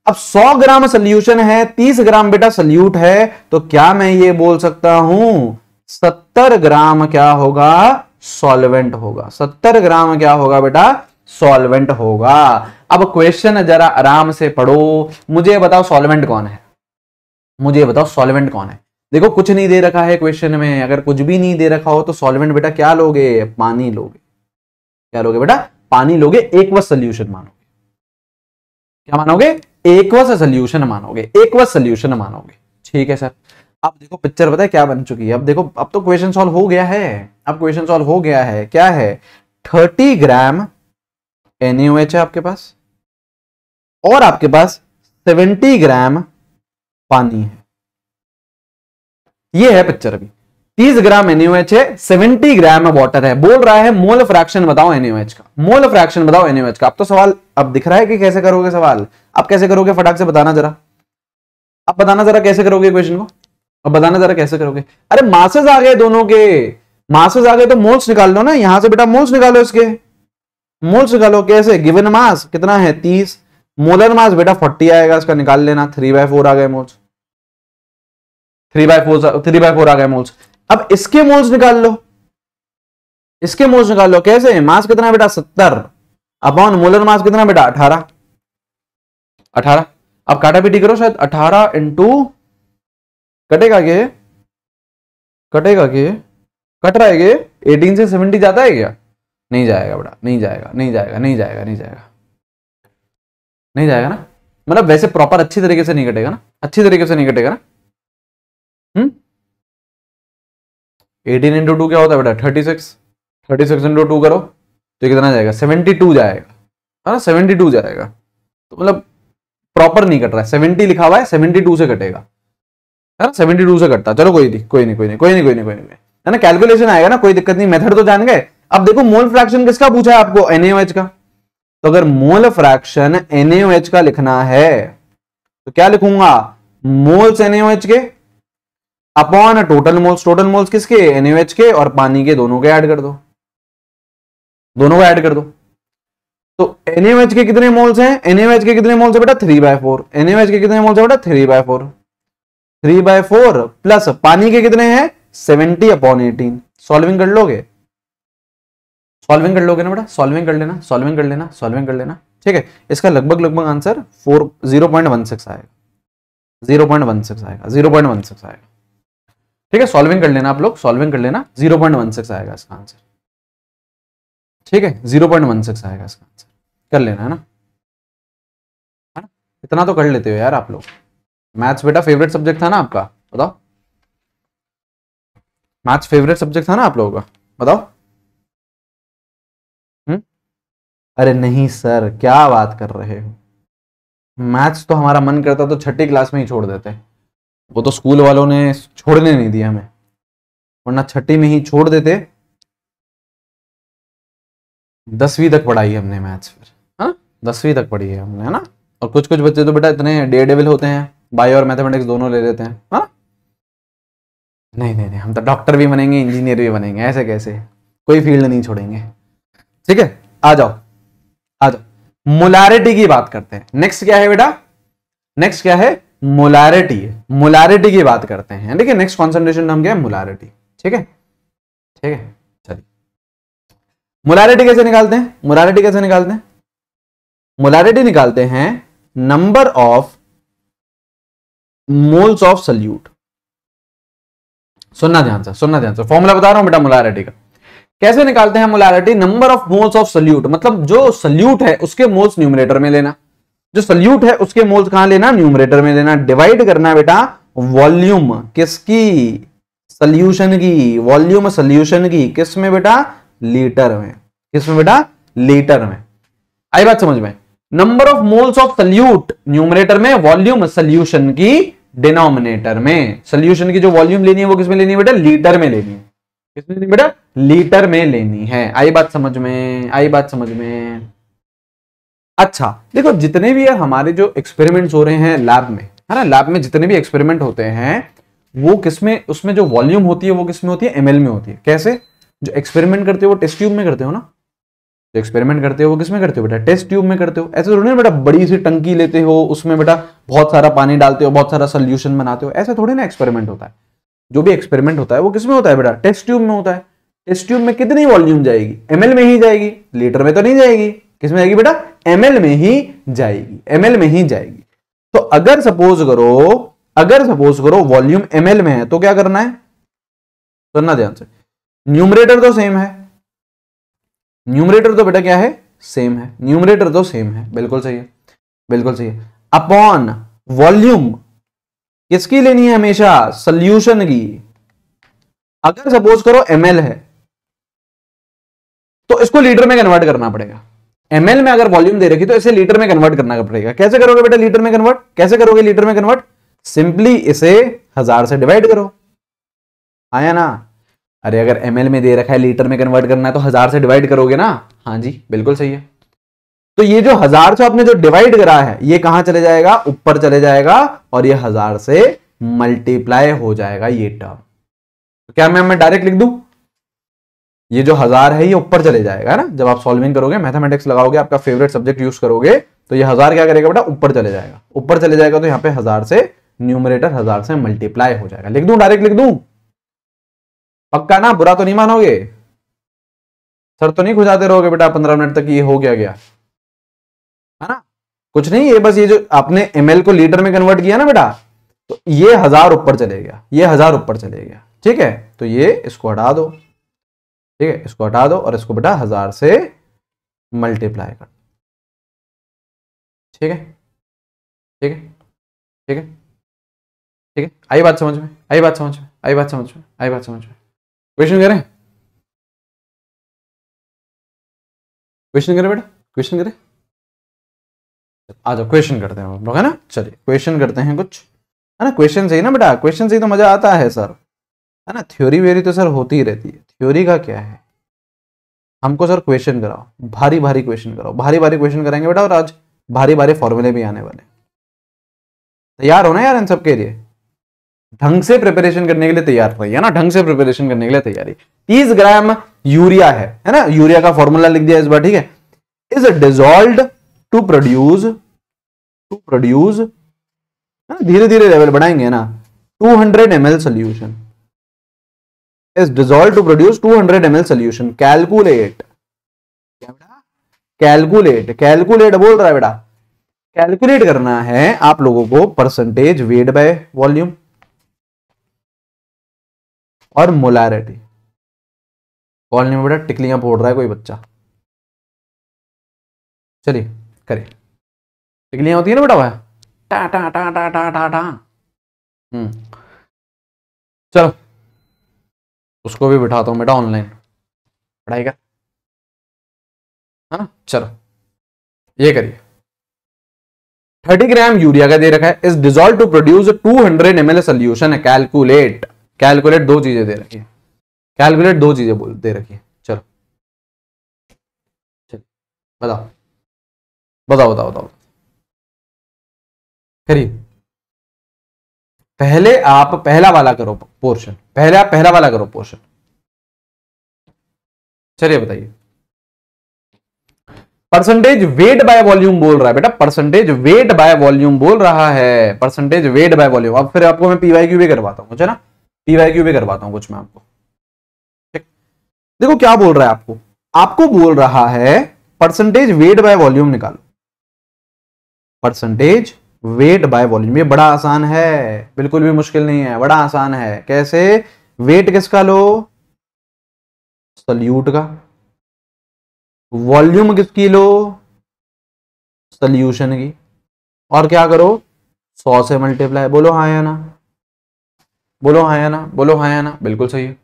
अब 100 ग्राम सोल्यूशन है 30 ग्राम बेटा सल्यूट है तो क्या मैं ये बोल सकता हूं 70 ग्राम क्या होगा सॉल्वेंट होगा 70 ग्राम क्या होगा बेटा सॉल्वेंट होगा अब क्वेश्चन जरा आराम से पढ़ो मुझे बताओ सॉल्वेंट कौन है मुझे बताओ सॉल्वेंट कौन है देखो कुछ नहीं दे रखा है क्वेश्चन में अगर कुछ भी नहीं दे रखा हो तो सॉल्वेंट बेटा क्या लोगे पानी लोगे क्या लोगे बेटा पानी लोगे एकवस सोल्यूशन मानोगे क्या मानोगे एकवस सोल्यूशन मानोगे एकवस सोल्यूशन मानोगे ठीक है सर अब देखो पिक्चर बताए क्या बन चुकी है अब देखो अब तो क्वेश्चन सॉल्व हो गया है अब क्वेश्चन सॉल्व हो गया है क्या है थर्टी ग्राम एन है आपके पास और आपके पास 70 ग्राम पानी है ये है पिक्चर अभी 30 ग्राम एन है 70 ग्राम वाटर है बोल रहा है मोल फ्रैक्शन बताओ एन का मोल फ्रैक्शन बताओ एन का अब तो सवाल अब दिख रहा है कि कैसे करोगे सवाल आप कैसे करोगे फटाक से बताना जरा आप बताना जरा कैसे करोगे क्वेश्चन को अब बताना जरा कैसे करोगे अरे मासेज आ गए दोनों के मासेज आ गए तो मोल्स निकाल लो ना यहां से बेटा मोल्स निकालो इसके मोल निकालो कैसे गिवन मास कितना है तीस मोलर मास बेटा फोर्टी आएगा इसका निकाल लेना थ्री बाय फोर आ गए moles three by four three by four आ गए मोल्स अब इसके मोल्स निकाल लो इसके मोल्स निकाल लो कैसे मास कितना बेटा सत्तर अपॉन मोलर मास कितना बेटा अठारह अठारह अब काटा पीटी करो शायद अठारह इंटू कटेगा के कटेगा के कट रहा है के एटीन से सेवेंटी जाता है क्या नहीं जाएगा बड़ा नहीं जाएगा नहीं जाएगा नहीं जाएगा नहीं जाएगा नहीं जाएगा ना मतलब वैसे प्रॉपर अच्छी तरीके से नहीं कटेगा ना अच्छी तरीके से नहीं कटेगा ना एटीन इंटू टू क्या होता है बेटा thirty six thirty six into two करो तो कितना जाएगा सेवेंटी टू जाएगा है हाँ ना सेवेंटी टू जाएगा तो मतलब प्रॉपर नहीं कट रहा है सेवेंटी लिखा हुआ है सेवेंटी टू से कटेगा है ना सेवेंटी टू से कटता चलो कोई नहीं कोई नहीं कोई नहीं कोई नहीं कोई नहीं कोई नहीं है ना कैलकुलेशन आएगा ना कोई दिक्कत नहीं मेथड तो जान गए अब देखो मोल फ्रैक्शन किसका पूछा है आपको एनएच का तो अगर मोल फ्रैक्शन एनएच का लिखना है तो क्या लिखूंगा मोल्स एनएच के upon total moles total moles किसके एनएच के और पानी के दोनों के ऐड कर दो दोनों को ऐड कर दो तो एनएच के कितने मोल्स हैं एनएच के कितने मोल्स है बेटा थ्री बाय फोर एनएच के कितने मोल्स है बेटा three by four three by four plus पानी के कितने हैं सेवेंटी अपॉन एटीन सॉल्विंग कर लोगे सॉल्विंग कर लोगे ना बेटा सॉल्विंग कर लेना सॉल्विंग कर लेना सॉल्विंग कर लेना ठीक है इसका लगभग लगभग answer four zero point one six आएगा जीरो पॉइंट वन सिक्स आएगा जीरो पॉइंट वन सिक्स आएगा ठीक है सॉल्विंग कर लेना आप लोग सॉल्विंग कर लेना जीरो पॉइंट वन सिक्स आएगा इसका आंसर ठीक है जीरो पॉइंट वन सिक्स आएगा इसका आंसर कर लेना है ना है ना इतना तो कर लेते हो यार आप लोग मैथ्स बेटा फेवरेट सब्जेक्ट था ना आपका बताओ मैथ्स फेवरेट सब्जेक्ट था ना आप लोगों का बताओ अरे नहीं सर क्या बात कर रहे हो मैथ्स तो हमारा मन करता तो छठी क्लास में ही छोड़ देते वो तो स्कूल वालों ने छोड़ने नहीं दिया हमें वरना छठी में ही छोड़ देते दसवीं तक पढ़ाई हमने मैथ्स फिर हाँ दसवीं तक पढ़ी है हमने है ना और कुछ कुछ बच्चे तो बेटा इतने डे डेबल होते हैं बायो और मैथमेटिक्स दोनों ले लेते हैं हाँ नहीं नहीं नहीं हम तो डॉक्टर भी बनेंगे इंजीनियर भी बनेंगे ऐसे कैसे कोई फील्ड नहीं छोड़ेंगे ठीक है आ जाओ मोलारिटी की बात करते हैं नेक्स्ट क्या है बेटा नेक्स्ट क्या है मोलारिटी मोलारिटी की बात करते हैं देखिए नेक्स्ट कॉन्सेंट्रेशन नाम क्या है मोलारिटी ठीक है ठीक है चलिए मोलारिटी कैसे निकालते हैं मोलारिटी कैसे निकालते हैं मोलारिटी निकालते हैं number of moles of solute सुनना ध्यान से सुनना ध्यान से फॉर्मूला बता रहा हूं बेटा मोलारिटी का कैसे निकालते हैं molarity number of moles of solute मतलब जो सल्यूट है उसके मोल्स न्यूमरेटर में लेना जो सल्यूट है उसके मोल्स कहां लेना न्यूमरेटर में लेना डिवाइड करना बेटा वॉल्यूम किसकी सल्यूशन की वॉल्यूम सल्यूशन की किस में बेटा लीटर में किस में बेटा लीटर में आई बात समझ में number of moles of solute numerator में वॉल्यूम सल्यूशन की डिनोमिनेटर में सल्यूशन की जो वॉल्यूम लेनी है वो किसमें लेनी है बेटा लीटर में लेनी है किसमें लेनी बेटा लीटर में लेनी है आई बात समझ में आई बात समझ में अच्छा देखो जितने भी हमारे जो एक्सपेरिमेंट्स हो रहे हैं लैब में है ना लैब में जितने भी एक्सपेरिमेंट होते हैं वो किसमें उसमें जो वॉल्यूम होती है वो किसमें होती है एमएल में होती है कैसे जो एक्सपेरिमेंट करते हो वो टेस्ट ट्यूब में करते हो ना जो एक्सपेरिमेंट करते हो वो किसमें करते हो बेटा टेस्ट ट्यूब में करते हो ऐसे थोड़ी ना बेटा बड़ी सी टंकी लेते हो उसमें बेटा बहुत सारा पानी डालते हो बहुत सारा सोल्यूशन बनाते हो ऐसे थोड़ी ना एक्सपेरिमेंट होता है जो भी एक्सपेरिमेंट होता है वो किसमें होता है बेटा टेस्ट ट्यूब में होता है टेस्ट ट्यूब में कितनी वॉल्यूम जाएगी एमएल में ही जाएगी लीटर में तो नहीं जाएगी किस में जाएगी बेटा एमएल में ही जाएगी एमएल में ही जाएगी तो अगर सपोज करो अगर सपोज करो वॉल्यूम एमएल में है तो क्या करना है सुनना ध्यान से न्यूमरेटर तो सेम है न्यूमरेटर तो बेटा क्या है सेम है न्यूमरेटर तो सेम है बिल्कुल सही है बिल्कुल सही है अपॉन वॉल्यूम किसकी लेनी है हमेशा सोल्यूशन की अगर सपोज करो एम है तो इसको लीटर में कन्वर्ट करना पड़ेगा एमएल में अगर वॉल्यूम दे रखी तो इसे लीटर में कन्वर्ट करना पड़ेगा कैसे करोगे बेटा लीटर में कन्वर्ट कैसे करोगे लीटर में कन्वर्ट सिंपली इसे हजार से डिवाइड करो आया हाँ ना अरे अगर एमएल में दे रखा है लीटर में कन्वर्ट करना है तो हजार से डिवाइड करोगे ना हाँ जी बिल्कुल सही है तो ये जो हजार से आपने जो डिवाइड करा है ये कहां चले जाएगा ऊपर चले जाएगा और ये हजार से मल्टीप्लाई हो जाएगा ये टर्म तो क्या मैं मैं डायरेक्ट लिख दू ये जो हजार है ये ऊपर चले जाएगा ना जब आप सॉल्विंग करोगे मैथमेटिक्स लगाओगे आपका फेवरेट सब्जेक्ट यूज करोगे तो ये हजार क्या करेगा बेटा ऊपर चले जाएगा ऊपर चले जाएगा तो यहां पे हजार से न्यूमरेटर हजार से मल्टीप्लाई हो जाएगा लिख दू डायरेक्ट लिख दू पक्का ना बुरा तो नहीं मानोगे सर तो नहीं खुजाते रहोगे बेटा पंद्रह मिनट तक ये हो गया गया कुछ नहीं ये बस ये जो आपने एम को लीटर में कन्वर्ट किया ना बेटा तो ये हजार ऊपर चले गया ये हजार ऊपर चले गया ठीक है तो ये इसको हटा दो ठीक है इसको हटा दो और इसको बेटा हजार से मल्टीप्लाई कर ठीक है ठीक है ठीक है ठीक है आई बात समझ में आई बात समझ में आई बात समझ में आई बात समझ में क्वेश्चन करें क्वेश्चन करें बेटा क्वेश्चन करें आ जाओ क्वेश्चन करते हैं हम लोग है ना चलिए क्वेश्चन करते हैं कुछ है ना क्वेश्चन सही ना बेटा क्वेश्चन सही तो मजा आता है सर है ना थ्योरी वेरी तो सर होती ही रहती है थ्योरी का क्या है हमको सर क्वेश्चन कराओ भारी भारी क्वेश्चन कराओ भारी भारी क्वेश्चन करेंगे बेटा और आज भारी भारी फॉर्मूले भी आने वाले तैयार हो ना यार इन सब के लिए ढंग से प्रिपरेशन करने के लिए तैयार रहिए तो ना ढंग से प्रिपरेशन करने के लिए तैयारी तीस ग्राम यूरिया है है ना यूरिया का फॉर्मूला लिख दिया इस बार ठीक है is dissolve to produce to produce धीरे धीरे लेवल बढ़ाएंगे ना 200 hundred M L solution is to produce 200 hundred M L solution calculate क्या कैलकुलेट कैलकुलेट बोल रहा है बेटा कैलकुलेट करना है आप लोगों को परसेंटेज वेट बाय वॉल्यूम और मोलारिटी कॉलोनी में बेटा टिकलियां फोड़ रहा है कोई बच्चा चलिए करे टिकलियाँ होती है ना बेटा वह टा टा टा टा टा टा टा हम्म। चलो उसको भी बिठाता हूँ बेटा ऑनलाइन पढ़ाई का है चलो ये करिए 30 ग्राम यूरिया का दे रखा है इस dissolve to produce 200 hundred M L solution है कैलकुलेट कैलकुलेट दो चीजें दे रखी है कैलकुलेट दो चीजें बोल दे रखी है चलो चलो बताओ बताओ बताओ बताओ करिए पहले आप पहला वाला करो पोर्शन पहले आप पहला वाला करो पोर्शन चलिए बताइए परसेंटेज वेट बाय वॉल्यूम बोल रहा है बेटा परसेंटेज वेट बाय वॉल्यूम बोल रहा है परसेंटेज वेट बाय वॉल्यूम अब फिर आपको मैं पीवाई क्यू भी करवाता हूँ ना पीवाई क्यू भी करवाता हूँ कुछ मैं आपको देखो क्या बोल रहा है आपको आपको बोल रहा है परसेंटेज वेट बाय वॉल्यूम निकालो परसेंटेज वेट बाय वॉल्यूम ये बड़ा आसान है बिल्कुल भी मुश्किल नहीं है बड़ा आसान है कैसे वेट किसका लो सल्यूट का वॉल्यूम किसकी लो सल्यूशन की और क्या करो सौ से मल्टीप्लाई बोलो हाँ या ना बोलो हाँ या ना बोलो हाँ या ना बिल्कुल सही है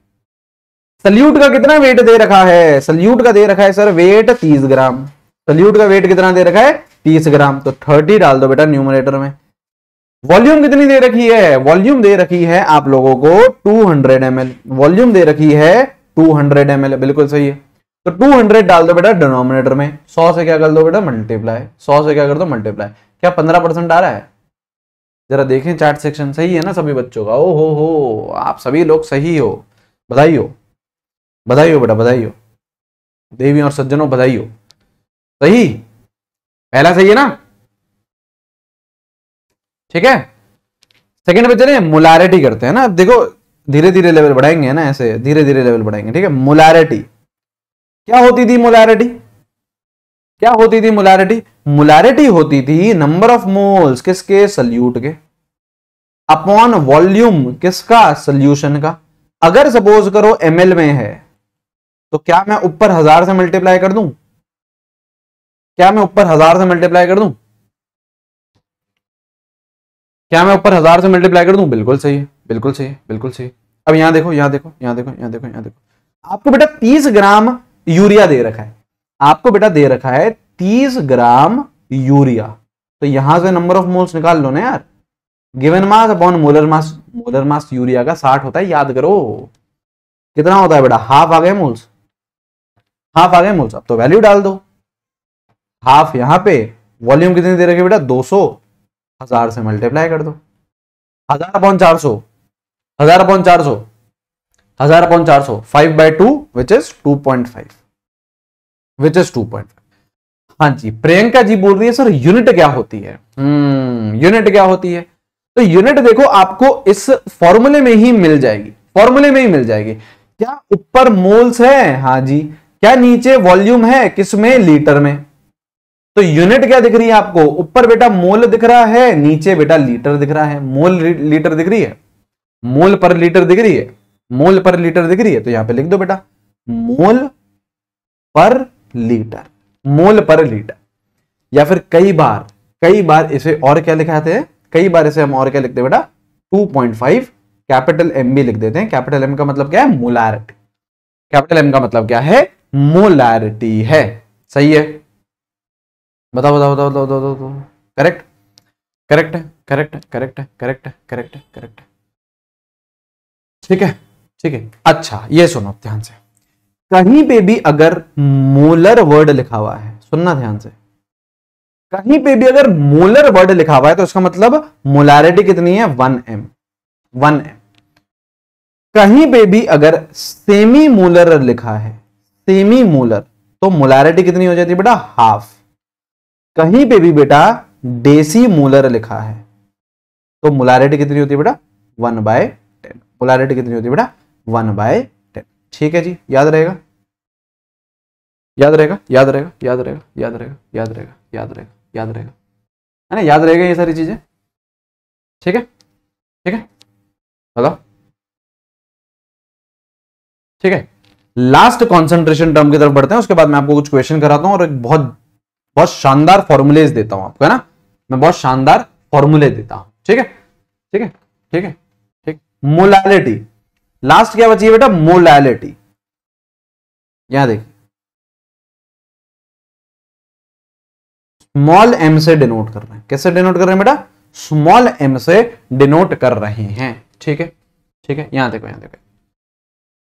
सल्यूट का कितना वेट दे रखा है सल्यूट का दे रखा है सर वेट तीस ग्राम सल्यूट का वेट कितना दे रखा है 30 ग्राम तो थर्टी डाल दो बेटा न्यूमरेटर में वॉल्यूम कितनी दे रखी है वॉल्यूम दे रखी है आप लोगों को 200 हंड्रेड वॉल्यूम दे रखी है 200 हंड्रेड बिल्कुल सही है तो 200 डाल दो बेटा डिनोमिनेटर में 100 से क्या कर दो बेटा मल्टीप्लाई 100 से क्या कर दो मल्टीप्लाई क्या 15 परसेंट आ रहा है जरा देखें चार्ट सेक्शन सही है ना सभी बच्चों का ओ हो हो आप सभी लोग सही हो बधाई हो बधाई हो बेटा बधाई हो देवी और सज्जनों बधाई हो सही पहला सही है ना ठीक है सेकंड पे चले मोलारिटी करते हैं ना देखो धीरे धीरे लेवल बढ़ाएंगे ना ऐसे धीरे धीरे लेवल बढ़ाएंगे ठीक है मोलारिटी क्या होती थी मोलारिटी क्या होती थी मोलारिटी मोलारिटी होती थी नंबर ऑफ मोल्स किसके सल्यूट के अपॉन वॉल्यूम किसका सल्यूशन का अगर सपोज करो एमएल में है तो क्या मैं ऊपर हजार से मल्टीप्लाई कर दूं क्या मैं ऊपर हजार से मल्टीप्लाई कर दू क्या मैं ऊपर हजार से मल्टीप्लाई कर दू बिल्कुल सही है बिल्कुल सही है बिल्कुल सही है अब यहां देखो यहां देखो यहां देखो यहां देखो यहां देखो आपको बेटा तीस ग्राम यूरिया दे रखा है आपको बेटा दे रखा है तीस ग्राम यूरिया तो यहां से नंबर ऑफ मोल्स निकाल लो ना यार given mass upon molar mass molar mass urea का साठ होता है याद करो कितना होता है बेटा हाफ आ गए मोल्स हाफ आ गए मोल्स अब तो वैल्यू डाल दो हाफ यहां पे वॉल्यूम कितनी दे रखे बेटा दो सौ हजार से मल्टीप्लाई कर दो हजार अपॉन चार सौ हजार अपॉन चार सौ हजार अपॉन चार सौ five by two which is two point five which is two point five हाँ जी प्रियंका जी बोल रही है सर यूनिट क्या होती है यूनिट हम्म, क्या होती है तो यूनिट देखो आपको इस फॉर्मूले में ही मिल जाएगी फॉर्मूले में ही मिल जाएगी क्या ऊपर मोल्स है हाँ जी क्या नीचे वॉल्यूम है किसमें लीटर में तो यूनिट क्या दिख रही है आपको ऊपर बेटा मोल दिख रहा है नीचे बेटा लीटर दिख रहा है मोल लीटर दिख रही है मोल पर लीटर दिख रही है मोल पर लीटर दिख रही है तो यहां पे लिख दो बेटा मोल पर लीटर मोल पर लीटर या फिर कई बार कई बार इसे और क्या लिखाते हैं कई बार इसे हम और क्या लिखते हैं बेटा 2.5 कैपिटल एम भी लिख देते हैं कैपिटल एम का मतलब क्या है मोलारिटी कैपिटल एम का मतलब क्या है मोलारिटी है सही है बताओ बताओ बताओ बताओ बताओ बताओ करेक्ट करेक्ट है करेक्ट है करेक्ट है करेक्ट है करेक्ट है करेक्ट है ठीक है ठीक है अच्छा ये सुनो ध्यान से कहीं पे भी अगर मोलर वर्ड लिखा हुआ है सुनना ध्यान से कहीं पे भी अगर मोलर वर्ड लिखा हुआ है तो इसका मतलब मोलारिटी कितनी है वन एम वन एम कहीं पे भी अगर सेमी मोलर लिखा है सेमी मोलर तो मोलारिटी कितनी हो जाती है बेटा हाफ कहीं पे भी बेटा डेसी मोलर लिखा है तो मोलारिटी कितनी होती है बेटा वन बाय टेन मोलारिटी कितनी होती है बेटा वन बाय टेन ठीक है जी याद रहेगा याद रहेगा याद रहेगा याद रहेगा याद रहेगा याद रहेगा याद रहेगा याद रहेगा है ना याद रहेगा ये सारी चीजें ठीक है ठीक है बताओ ठीक है लास्ट कॉन्सेंट्रेशन टर्म की तरफ बढ़ते हैं उसके बाद मैं आपको कुछ क्वेश्चन कराता हूं और एक बहुत बहुत शानदार फॉर्मूलेज देता हूं आपको है ना मैं बहुत शानदार फॉर्मुले देता हूं ठीक है ठीक है ठीक है ठीक मोलैलिटी लास्ट क्या बचिए बेटा मोलैलिटी यहां देखिए स्मॉल एम से डिनोट कर रहे हैं कैसे डिनोट कर रहे हैं बेटा स्मॉल एम से डिनोट कर रहे हैं ठीक है ठीक है यहां देखो यहां देखो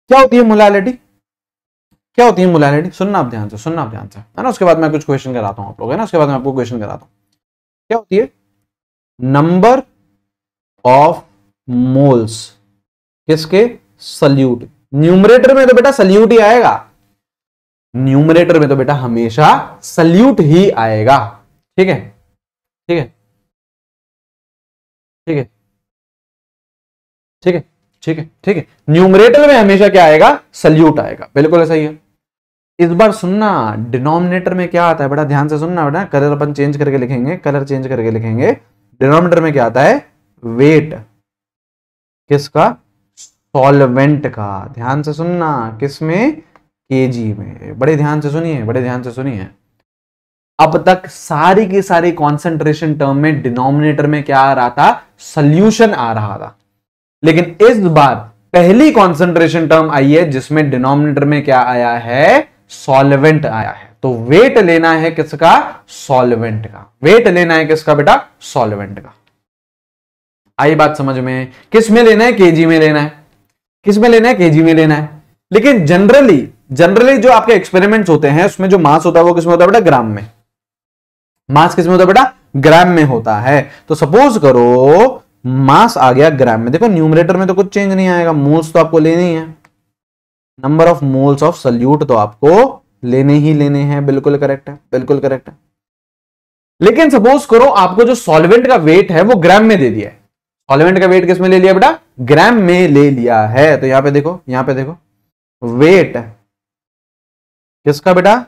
क्या होती है मोलैलिटी क्या होती है मोलैलिटी सुनना आप ध्यान से सुनना आप ध्यान से है ना उसके बाद मैं कुछ क्वेश्चन कराता हूँ आप लोग है ना उसके बाद मैं आपको क्वेश्चन कराता हूँ क्या होती है नंबर ऑफ मोल्स किसके सल्यूट न्यूमरेटर में तो बेटा सल्यूट ही आएगा न्यूमरेटर में तो बेटा हमेशा सल्यूट ही आएगा ठीक है ठीक है ठीक है ठीक है ठीक है ठीक है न्यूमरेटर में हमेशा क्या आएगा सल्यूट आएगा बिल्कुल ऐसा ही है इस बार सुनना डिनोमिनेटर में क्या आता है बड़ा ध्यान से सुनना बेटा कलर अपन चेंज करके लिखेंगे कलर चेंज करके लिखेंगे डिनोमिनेटर में क्या आता है वेट किसका सॉल्वेंट का ध्यान से सुनना किसमें जी में बड़े ध्यान से सुनिए बड़े ध्यान से सुनिए अब तक सारी की सारी कॉन्सेंट्रेशन टर्म में डिनोमिनेटर में क्या आ रहा था सल्यूशन आ रहा था लेकिन इस बार पहली कॉन्सेंट्रेशन टर्म आई है जिसमें डिनोमिनेटर में क्या आया है सॉल्वेंट आया है तो वेट लेना है किसका सॉल्वेंट का वेट लेना है किसका बेटा सॉल्वेंट का आई बात समझ में किस में लेना है केजी में लेना है किस में लेना है केजी में लेना है लेकिन जनरली जनरली जो आपके एक्सपेरिमेंट होते हैं उसमें जो मास होता है वो किसमें होता है बेटा ग्राम में मास किसमें होता है बेटा ग्राम में होता है तो सपोज करो मास आ गया ग्राम में देखो न्यूमरेटर में तो कुछ चेंज नहीं आएगा मोल्स तो आपको लेने ही है number of moles of solute तो आपको लेने ही लेने हैं बिल्कुल करेक्ट है बिल्कुल करेक्ट है लेकिन सपोज करो आपको जो सॉल्वेंट का वेट है वो ग्राम में दे दिया है सॉल्वेंट का वेट किसमें ले लिया बेटा ग्राम में ले लिया है तो यहां पे देखो यहां पे देखो वेट किसका बेटा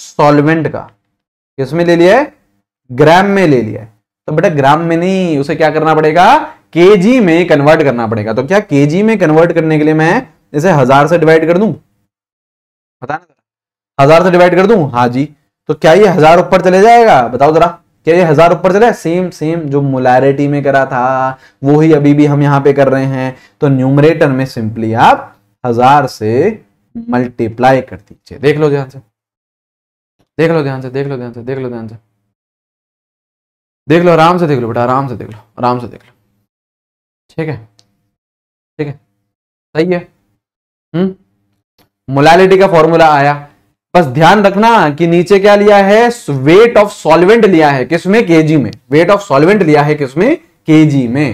सॉल्वेंट का किसमें ले लिया है ग्राम में ले लिया है तो बेटा ग्राम में नहीं उसे क्या करना पड़ेगा केजी में कन्वर्ट करना पड़ेगा तो क्या केजी में कन्वर्ट करने के लिए मैं इसे हजार से डिवाइड कर दू बता ना हजार से डिवाइड कर दू हाँ जी तो क्या ये हजार ऊपर चले जाएगा बताओ जरा क्या ये हजार ऊपर चले सेम सेम जो मोलैरिटी में करा था वो ही अभी भी हम यहाँ पे कर रहे हैं तो न्यूमरेटर में सिंपली आप हजार से मल्टीप्लाई कर दीजिए देख लो ध्यान से देख लो ध्यान से देख लो ध्यान से देख लो ध्यान से देख लो आराम से देख लो बेटा आराम से देख लो आराम से देख लो ठीक है ठीक है सही है हम्म मोलालिटी का फॉर्मूला आया बस ध्यान रखना कि नीचे क्या लिया है वेट ऑफ सॉल्वेंट लिया है किसमें केजी में वेट ऑफ सॉल्वेंट लिया है किसमें केजी में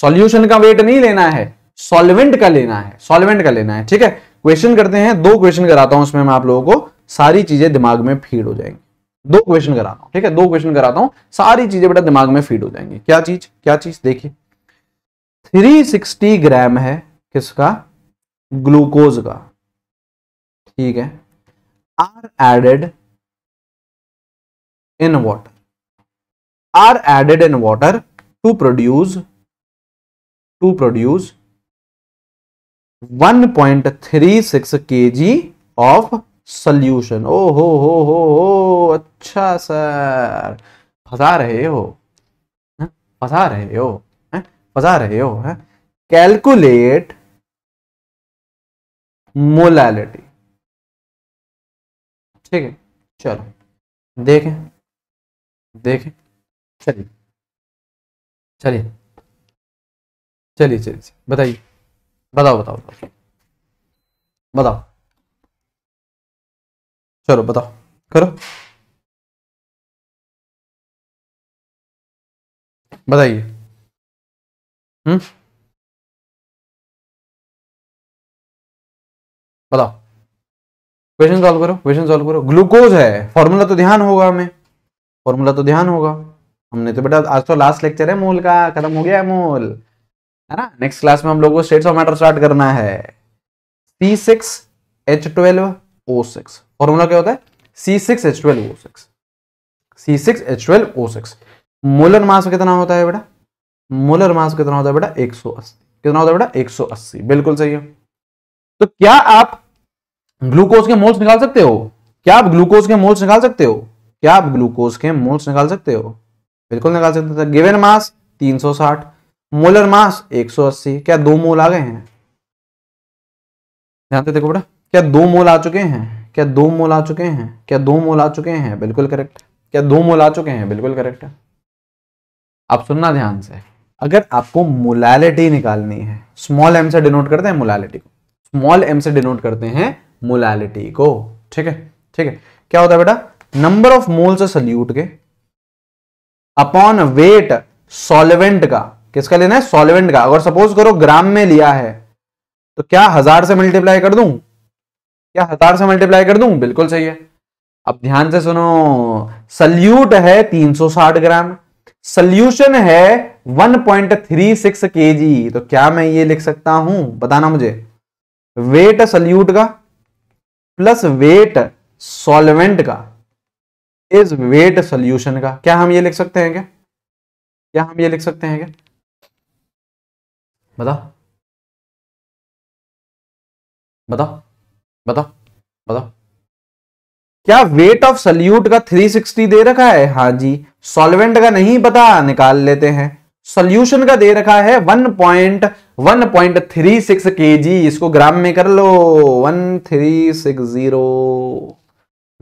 सॉल्यूशन का वेट नहीं लेना है सॉल्वेंट का लेना है सॉल्वेंट का लेना है ठीक है क्वेश्चन करते हैं दो क्वेश्चन कराता हूं उसमें मैं आप लोगों को सारी चीजें दिमाग में फीड हो जाएंगी दो क्वेश्चन कराता हूं ठीक है दो क्वेश्चन कराता हूं सारी चीजें बेटा दिमाग में फीड हो जाएंगी क्या चीज क्या चीज देखिए 360 ग्राम है किसका ग्लूकोज का ठीक है are added in water are added in water to produce to produce 1.36 point three six K G of solution ओ हो हो हो हो अच्छा सर फंसा रहे हो फंसा रहे हो फसा फंसा रहे हो है कैलकुलेट मोलैलिटी ठीक है चलो देखें देखें चलिए चलिए चलिए चलिए बताइए बताओ बताओ बताओ बताओ चलो बताओ करो बताइए हम्म बताओ क्वेश्चन सॉल्व करो क्वेश्चन सॉल्व करो ग्लूकोज है फॉर्मूला तो ध्यान होगा हमें फॉर्मूला तो ध्यान होगा हमने तो बेटा आज तो लास्ट लेक्चर है मोल का खत्म हो गया है मोल है ना नेक्स्ट क्लास में हम लोग को स्टेट्स ऑफ मैटर स्टार्ट करना है C six H twelve O six formula क्या होता है C six H twelve O six C six H twelve O six molar mass कितना होता है बेटा मोलर मास कितना होता है बेटा एक सौ अस्सी कितना होता है बेटा एक सौ अस्सी बिल्कुल सही है तो क्या आप ग्लूकोज के मोल्स निकाल सकते हो क्या आप ग्लूकोज के मोल्स निकाल सकते हो क्या आप ग्लूकोज के मोल्स निकाल सकते हो बिल्कुल निकाल सकते हो गिवन मास तीन सौ साठ मोलर मास एक सौ अस्सी क्या दो मोल आ गए हैं ध्यान से देखो बेटा क्या दो मोल आ चुके हैं क्या दो मोल आ चुके हैं क्या दो मोल आ चुके हैं बिल्कुल करेक्ट क्या दो मोल आ चुके हैं बिल्कुल करेक्ट है आप सुनना ध्यान से अगर आपको मोलैलिटी निकालनी है स्मॉल एम से डिनोट करते हैं मोलैलिटी को स्मॉल एम से डिनोट करते हैं मोलैलिटी को ठीक है ठीक है क्या होता है बेटा नंबर ऑफ मोल्स सल्यूट के अपॉन वेट सॉल्वेंट का किसका लेना है सॉल्वेंट का अगर सपोज करो ग्राम में लिया है तो क्या हजार से मल्टीप्लाई कर दूं क्या हजार से मल्टीप्लाई कर दू बिल्कुल सही है अब ध्यान से सुनो सल्यूट है 360 ग्राम सल्यूशन है 1.36 केजी तो क्या मैं ये लिख सकता हूं बताना मुझे वेट सल्यूट का प्लस वेट सॉल्वेंट का इज वेट सल्यूशन का क्या हम ये लिख सकते हैं क्या क्या हम ये लिख सकते हैं क्या बताओ बताओ बताओ बताओ क्या वेट ऑफ सल्यूट का 360 दे रखा है हाँ जी सॉल्वेंट का नहीं पता निकाल लेते हैं सॉल्यूशन का दे रखा है 1.1.36 केजी इसको ग्राम में कर लो 1360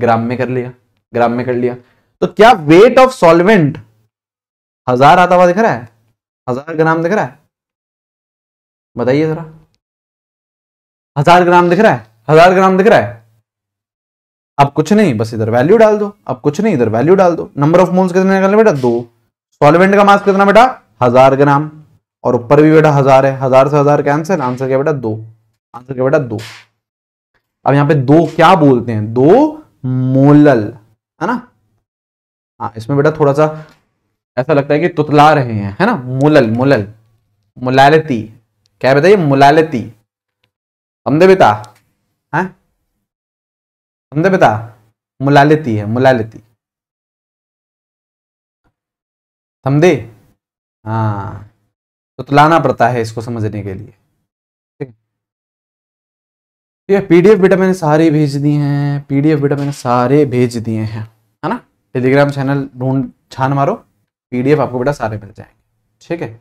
ग्राम में कर लिया ग्राम में कर लिया तो क्या वेट ऑफ सॉल्वेंट हजार आता हुआ दिख रहा है हजार ग्राम दिख रहा है बताइए जरा हजार ग्राम दिख रहा है हजार ग्राम दिख रहा है अब कुछ नहीं बस इधर वैल्यू डाल दो अब कुछ नहीं इधर वैल्यू डाल दो नंबर ऑफ मोल्स कितने निकालने बेटा दो सॉल्वेंट का मास कितना बेटा हजार ग्राम और ऊपर भी बेटा हजार है हजार से हजार कैंसिल आंसर क्या बेटा दो आंसर क्या बेटा दो अब यहाँ पे दो क्या बोलते हैं दो मोलल है ना हाँ इसमें बेटा थोड़ा सा ऐसा लगता है कि तुतला रहे हैं है ना मोलल मोलल मोलालिटी क्या बताइए मोलालिटी समझे बेटा समझे हाँ? बेटा मुला लेती है मुला लेती समझे हाँ तो तुलाना तो पड़ता है इसको समझने के लिए ठीक है पीडीएफ बेटा मैंने सारे भेज दिए हैं पीडीएफ बेटा मैंने सारे भेज दिए हैं है ना टेलीग्राम चैनल ढूंढ छान मारो पीडीएफ आपको बेटा सारे मिल जाएंगे ठीक है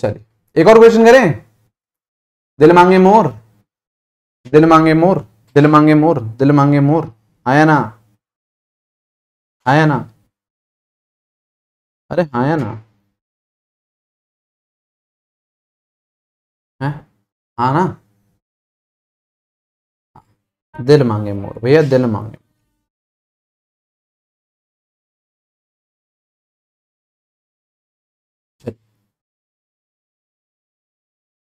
चलिए एक और क्वेश्चन करें दिल मांगे मोर दिल मांगे मोर दिल मांगे मोर दिल मांगे मोर आया ना आया ना अरे आया ना है हाँ ना दिल मांगे मोर भैया दिल मांगे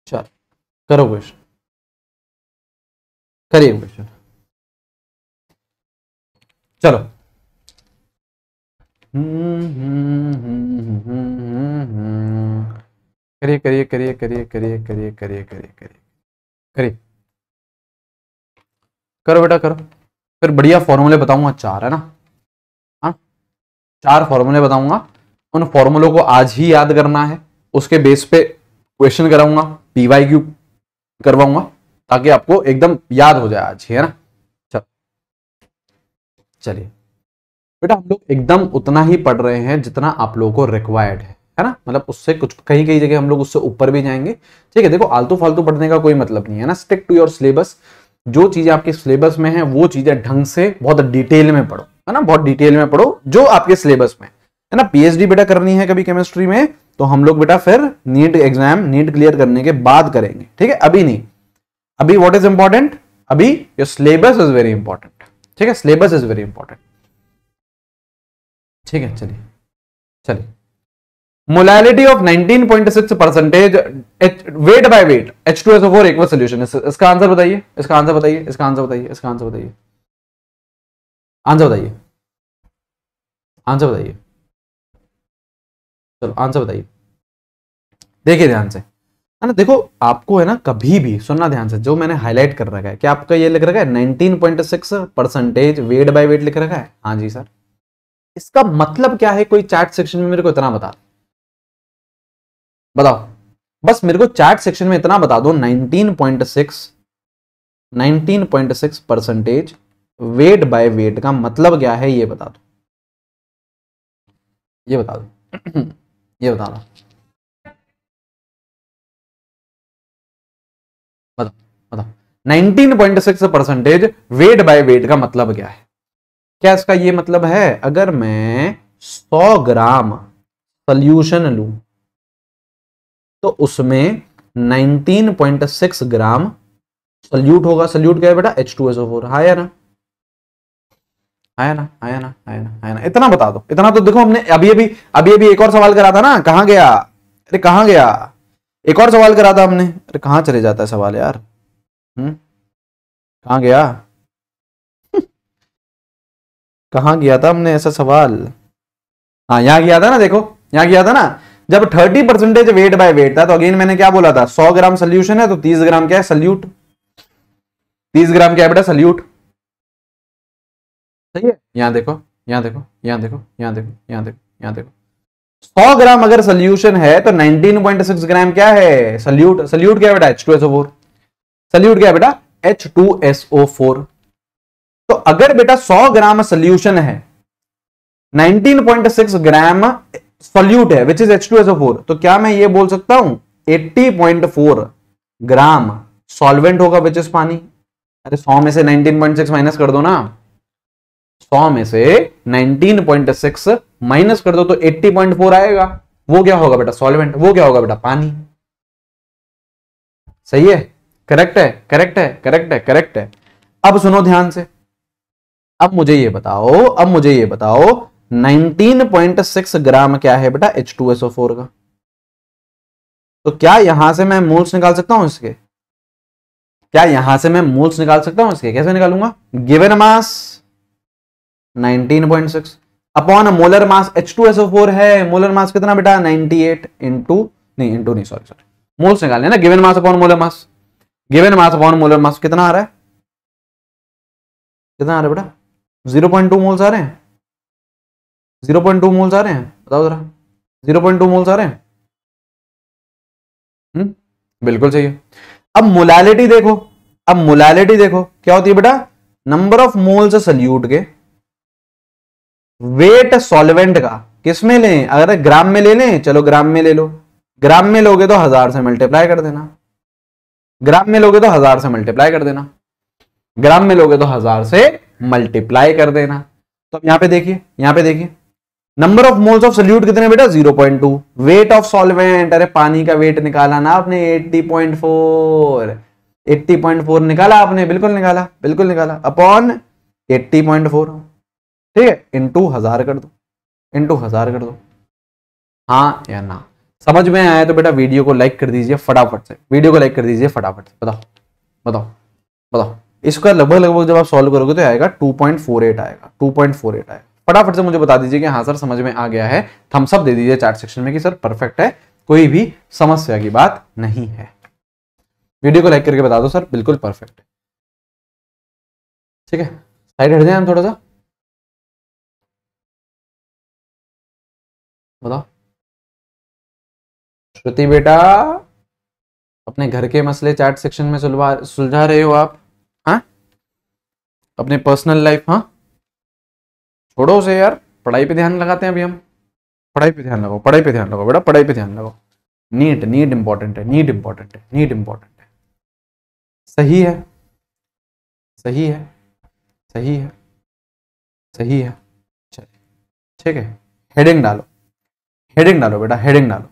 चल करो क्वेश्चन करिए क्वेश्चन चलो करिए करिए करिए करिए करिए करिए करिए करिए करिए करिए करो बेटा करो फिर बढ़िया फॉर्मूले बताऊंगा चार है ना हाँ चार फॉर्मूले बताऊंगा उन फॉर्मूलों को आज ही याद करना है उसके बेस पे क्वेश्चन कराऊंगा पीवाई क्यू करवाऊंगा ताकि आपको एकदम याद हो जाए आज है ना चल चलिए बेटा हम लोग एकदम उतना ही पढ़ रहे हैं जितना आप लोगों को रिक्वायर्ड है है ना मतलब उससे कुछ कहीं कहीं जगह हम लोग उससे ऊपर भी जाएंगे ठीक है देखो आलतू फालतू पढ़ने का कोई मतलब नहीं है ना स्टिक टू योर सिलेबस जो चीजें आपके सिलेबस में है वो चीजें ढंग से बहुत डिटेल में पढ़ो है ना बहुत डिटेल में पढ़ो जो आपके सिलेबस में है ना पीएचडी बेटा करनी है कभी केमिस्ट्री में तो हम लोग बेटा फिर नीट एग्जाम नीट क्लियर करने के बाद करेंगे ठीक है अभी नहीं अभी वॉट इज इंपॉर्टेंट अभी your syllabus is very important ठीक है सिलेबस इज वेरी इंपॉर्टेंट ठीक है चलिए चलिए molality of 19.6 percentage weight by weight H two S O four equal solution इसका आंसर बताइए इसका आंसर बताइए इसका आंसर बताइए इसका आंसर बताइए आंसर बताइए आंसर बताइए चलो आंसर बताइए देखिए ध्यान से है ना देखो आपको है ना कभी भी सुनना ध्यान से जो मैंने हाईलाइट कर रखा है क्या आपका ये लिख रखा है 19.6 परसेंटेज वेट बाय वेट लिख रखा है हाँ जी सर इसका मतलब क्या है कोई चैट सेक्शन में मेरे को इतना बता बताओ बस मेरे को चैट सेक्शन में इतना बता दो 19.6 19.6 परसेंटेज वेट बाय वेट का मतलब क्या है ये बता दो ये बता दो ये बता दो 19.6 परसेंटेज वेट बाय वेट का मतलब क्या है क्या इसका ये मतलब है अगर मैं 100 ग्राम सोल्यूशन लू तो उसमें 19.6 ग्राम सल्यूट होगा सल्यूट क्या है बेटा H two S O four आया ना आया हाँ ना आया हाँ ना आया हाँ ना आया ना इतना बता दो इतना तो देखो हमने अभी अभी अभी अभी एक और सवाल करा था ना कहा गया अरे कहा गया एक और सवाल करा था हमने अरे कहा चले जाता है सवाल यार हम्म? कहा गया कहा गया था हमने ऐसा सवाल हाँ यहां गया था ना देखो यहां गया था ना जब 30 परसेंटेज वेट बाय वेट था तो अगेन मैंने क्या बोला था 100 ग्राम सोल्यूशन है तो 30 ग्राम क्या है सल्यूट 30 ग्राम क्या है बेटा सल्यूट सही है यहां देखो यहाँ देखो यहाँ देखो यहाँ देखो यहाँ देखो यहाँ देखो सौ ग्राम अगर सोल्यूशन है तो 19.6 ग्राम क्या है सल्यूट सल्यूट क्या बेटा H2SO4 सल्यूट क्या बेटा H2SO4 तो अगर बेटा 100 ग्राम सोल्यूशन है 19.6 ग्राम सोल्यूट है विच इज H2SO4 तो क्या मैं ये बोल सकता हूं 80.4 ग्राम सॉल्वेंट होगा विच इज पानी अरे 100 में से 19.6 माइनस कर दो ना 100 में से 19.6 माइनस कर दो तो 80.4 आएगा वो क्या होगा बेटा सॉल्वेंट वो क्या होगा बेटा पानी सही है करेक्ट है करेक्ट है करेक्ट है करेक्ट है अब सुनो ध्यान से अब मुझे ये बताओ अब मुझे ये बताओ 19.6 ग्राम क्या है बेटा H2SO4 का तो क्या यहां से मैं मोल्स निकाल सकता हूं इसके क्या यहां से मैं मोल्स निकाल सकता हूं इसके कैसे निकालूंगा given mass 19.6 upon molar mass H two four है मोलर मास कितना बेटा नाइनटी एट इंटू नहीं इंटू नहीं सॉरी सॉरी मोल्स निकाल लेना given mass upon molar mass given mass upon molar mass कितना आ रहा है कितना आ रहा है बेटा जीरो पॉइंट टू मोल्स आ रहे हैं जीरो पॉइंट टू मोल्स आ रहे हैं बताओ जरा जीरो पॉइंट टू मोल्स आ रहे हैं हुँ? हम्म, बिल्कुल सही है अब मोलैलिटी देखो अब मोलैलिटी देखो क्या होती है बेटा नंबर ऑफ मोल्स सल्यूट के वेट सॉल्वेंट का किसमें लें अगर ग्राम में ले लें चलो ग्राम में ले लो ग्राम में लोगे तो हजार से मल्टीप्लाई कर देना ग्राम में लोगे तो हजार से मल्टीप्लाई कर देना ग्राम में लोगे तो हजार से मल्टीप्लाई कर देना तो यहां पे देखिए यहां पे देखिए number of moles of solute कितने बेटा 0.2 वेट ऑफ सॉल्वेंट अरे पानी का वेट निकाला ना आपने 80.4 80.4 निकाला आपने बिल्कुल निकाला बिल्कुल निकाला अपॉन 80.4 ठीक है इंटू हजार कर दो इंटू हजार कर दो हाँ या ना समझ में आया तो बेटा वीडियो को लाइक कर दीजिए फटाफट से वीडियो को लाइक कर दीजिए फटाफट से बताओ बताओ बताओ इसका लगभग लगभग जब आप सॉल्व करोगे तो आएगा 2.48 आएगा 2.48 आएगा फटाफट से मुझे बता दीजिए कि हाँ सर समझ में आ गया है थम्सअप दे दीजिए चार्ट सेक्शन में कि सर परफेक्ट है कोई भी समस्या की बात नहीं है वीडियो को लाइक करके बता दो सर बिल्कुल परफेक्ट है ठीक है साइड हट जाए हम थोड़ा सा बताओ श्रुति बेटा अपने घर के मसले चैट सेक्शन में सुलझा सुलझा रहे हो आप हाँ अपने पर्सनल लाइफ हाँ छोड़ो उसे यार पढ़ाई पे ध्यान लगाते हैं अभी हम पढ़ाई पे ध्यान लगाओ पढ़ाई पे ध्यान लगाओ बेटा पढ़ाई पे ध्यान लगाओ नीट नीट इंपॉर्टेंट है नीट इंपॉर्टेंट है नीट इंपॉर्टेंट है सही है सही है सही है सही है ठीक है हेडिंग डालो हेडिंग डालो बेटा हेडिंग डालो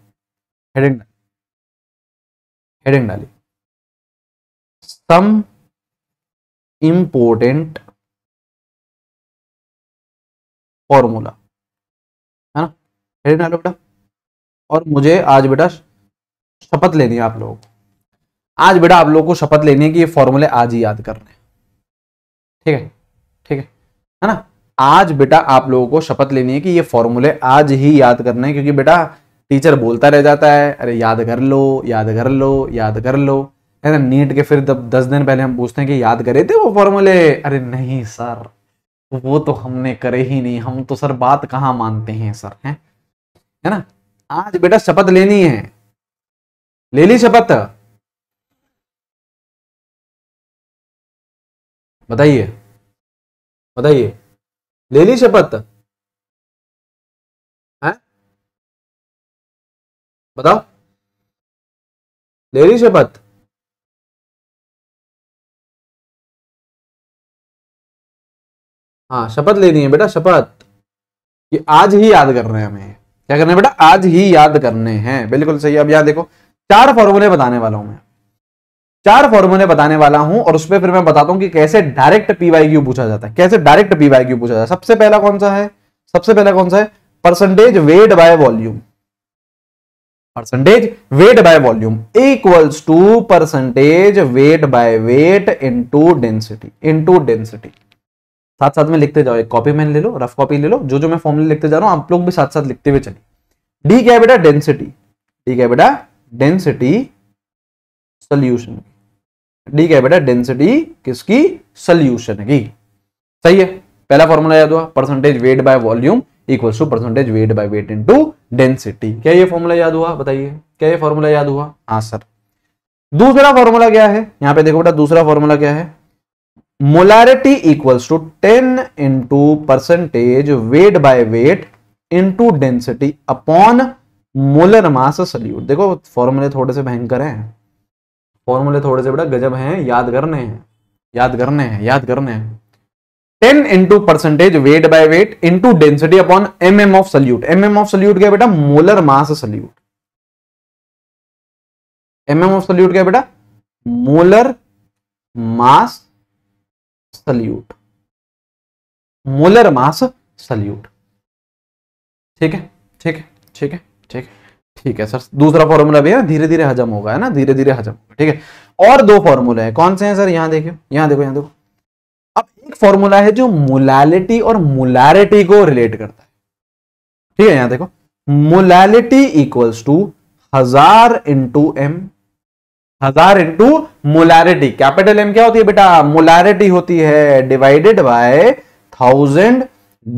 हेडिंग डालो हेडिंग डाली सम इंपोर्टेंट फॉर्मूला है ना हेडिंग डालो बेटा और मुझे आज बेटा शपथ लेनी है आप लोगों को आज बेटा आप लोगों को शपथ लेनी है कि ये फॉर्मूले आज ही याद करने ठीक है ठीक है है ना आज बेटा आप लोगों को शपथ लेनी है कि ये फॉर्मूले आज ही याद करना है क्योंकि बेटा टीचर बोलता रह जाता है अरे याद कर लो याद कर लो याद कर लो है ना नीट के फिर जब दस दिन पहले हम पूछते हैं कि याद करे थे वो फॉर्मूले अरे नहीं सर वो तो हमने करे ही नहीं हम तो सर बात कहाँ मानते हैं सर है ना आज बेटा शपथ लेनी है ले ली शपथ बताइए बताइए ले ली शपथ है बताओ ले ली शपथ हाँ शपथ लेनी है बेटा शपथ कि आज ही याद कर रहे हैं हमें क्या करना है बेटा आज ही याद करने हैं बिल्कुल सही अब यहां देखो चार फॉर्मूले बताने वाला हूं मैं चार फॉर्मूले बताने वाला हूं और उसमें फिर मैं बताता हूं कि कैसे डायरेक्ट पीवाई क्यू पूछा जाता है कैसे डायरेक्ट पीवाई क्यू पूछा जाता है सबसे पहला कौन सा है सबसे पहला कौन सा है percentage weight by volume percentage weight by volume equals to percentage weight by weight into density into density साथ साथ में लिखते जाओ एक कॉपी मैन ले लो रफ कॉपी ले लो जो जो मैं फॉर्मूले लिखते जा रहा हूं आप लोग भी साथ साथ लिखते हुए चलिए डी क्या बेटा डेंसिटी डी क्या बेटा डेंसिटी सोल्यूशन की डी क्या है बेटा डेंसिटी किसकी सोल्यूशन की सही है पहला फॉर्मूला याद हुआ percentage weight by volume equal to percentage weight by weight into density क्या ये फॉर्मूला याद हुआ बताइए क्या ये फॉर्मूला याद हुआ हाँ सर दूसरा फॉर्मूला क्या है यहां पे देखो बेटा दूसरा फॉर्मूला क्या है molarity equals to ten into percentage weight by weight into density upon molar mass solute देखो फॉर्मूले थोड़े से भयंकर हैं फॉर्मूले थोड़े से बड़ा गजब हैं याद करने हैं याद करने हैं याद करने हैं ten into percentage weight by weight into density upon M M of solute M M of solute क्या बेटा molar mass solute M M of solute क्या बेटा molar mass solute molar mass solute ठीक है ठीक है ठीक है ठीक है ठीक है सर दूसरा फॉर्मूला भी है धीरे धीरे हजम होगा है ना धीरे धीरे हजम होगा ठीक है और दो फॉर्मूले हैं कौन से हैं सर यहाँ देखियो यहाँ देखो यहाँ देखो अब एक फॉर्मूला है जो मुलालिटी और मुलारिटी को रिलेट करता है ठीक है यहाँ देखो मुलालिटी इक्वल्स टू हजार इंटू एम हजार इंटू मुलारिटी कैपिटल एम क्या होती है बेटा मुलारिटी होती है divided by thousand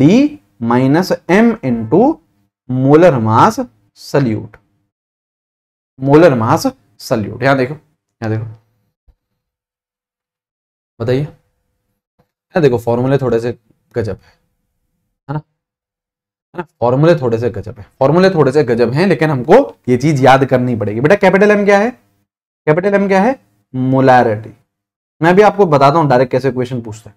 D minus M into molar mass solute molar mass solute यहां देखो यहां देखो बताइए यहां देखो फॉर्मूले थोड़े से गजब है ना फॉर्मूले थोड़े से गजब है फॉर्मूले थोड़े से गजब हैं लेकिन हमको ये चीज याद करनी पड़ेगी बेटा कैपिटल एम क्या है कैपिटल एम क्या है मोलारिटी मैं भी आपको बताता हूं डायरेक्ट कैसे क्वेश्चन पूछते हैं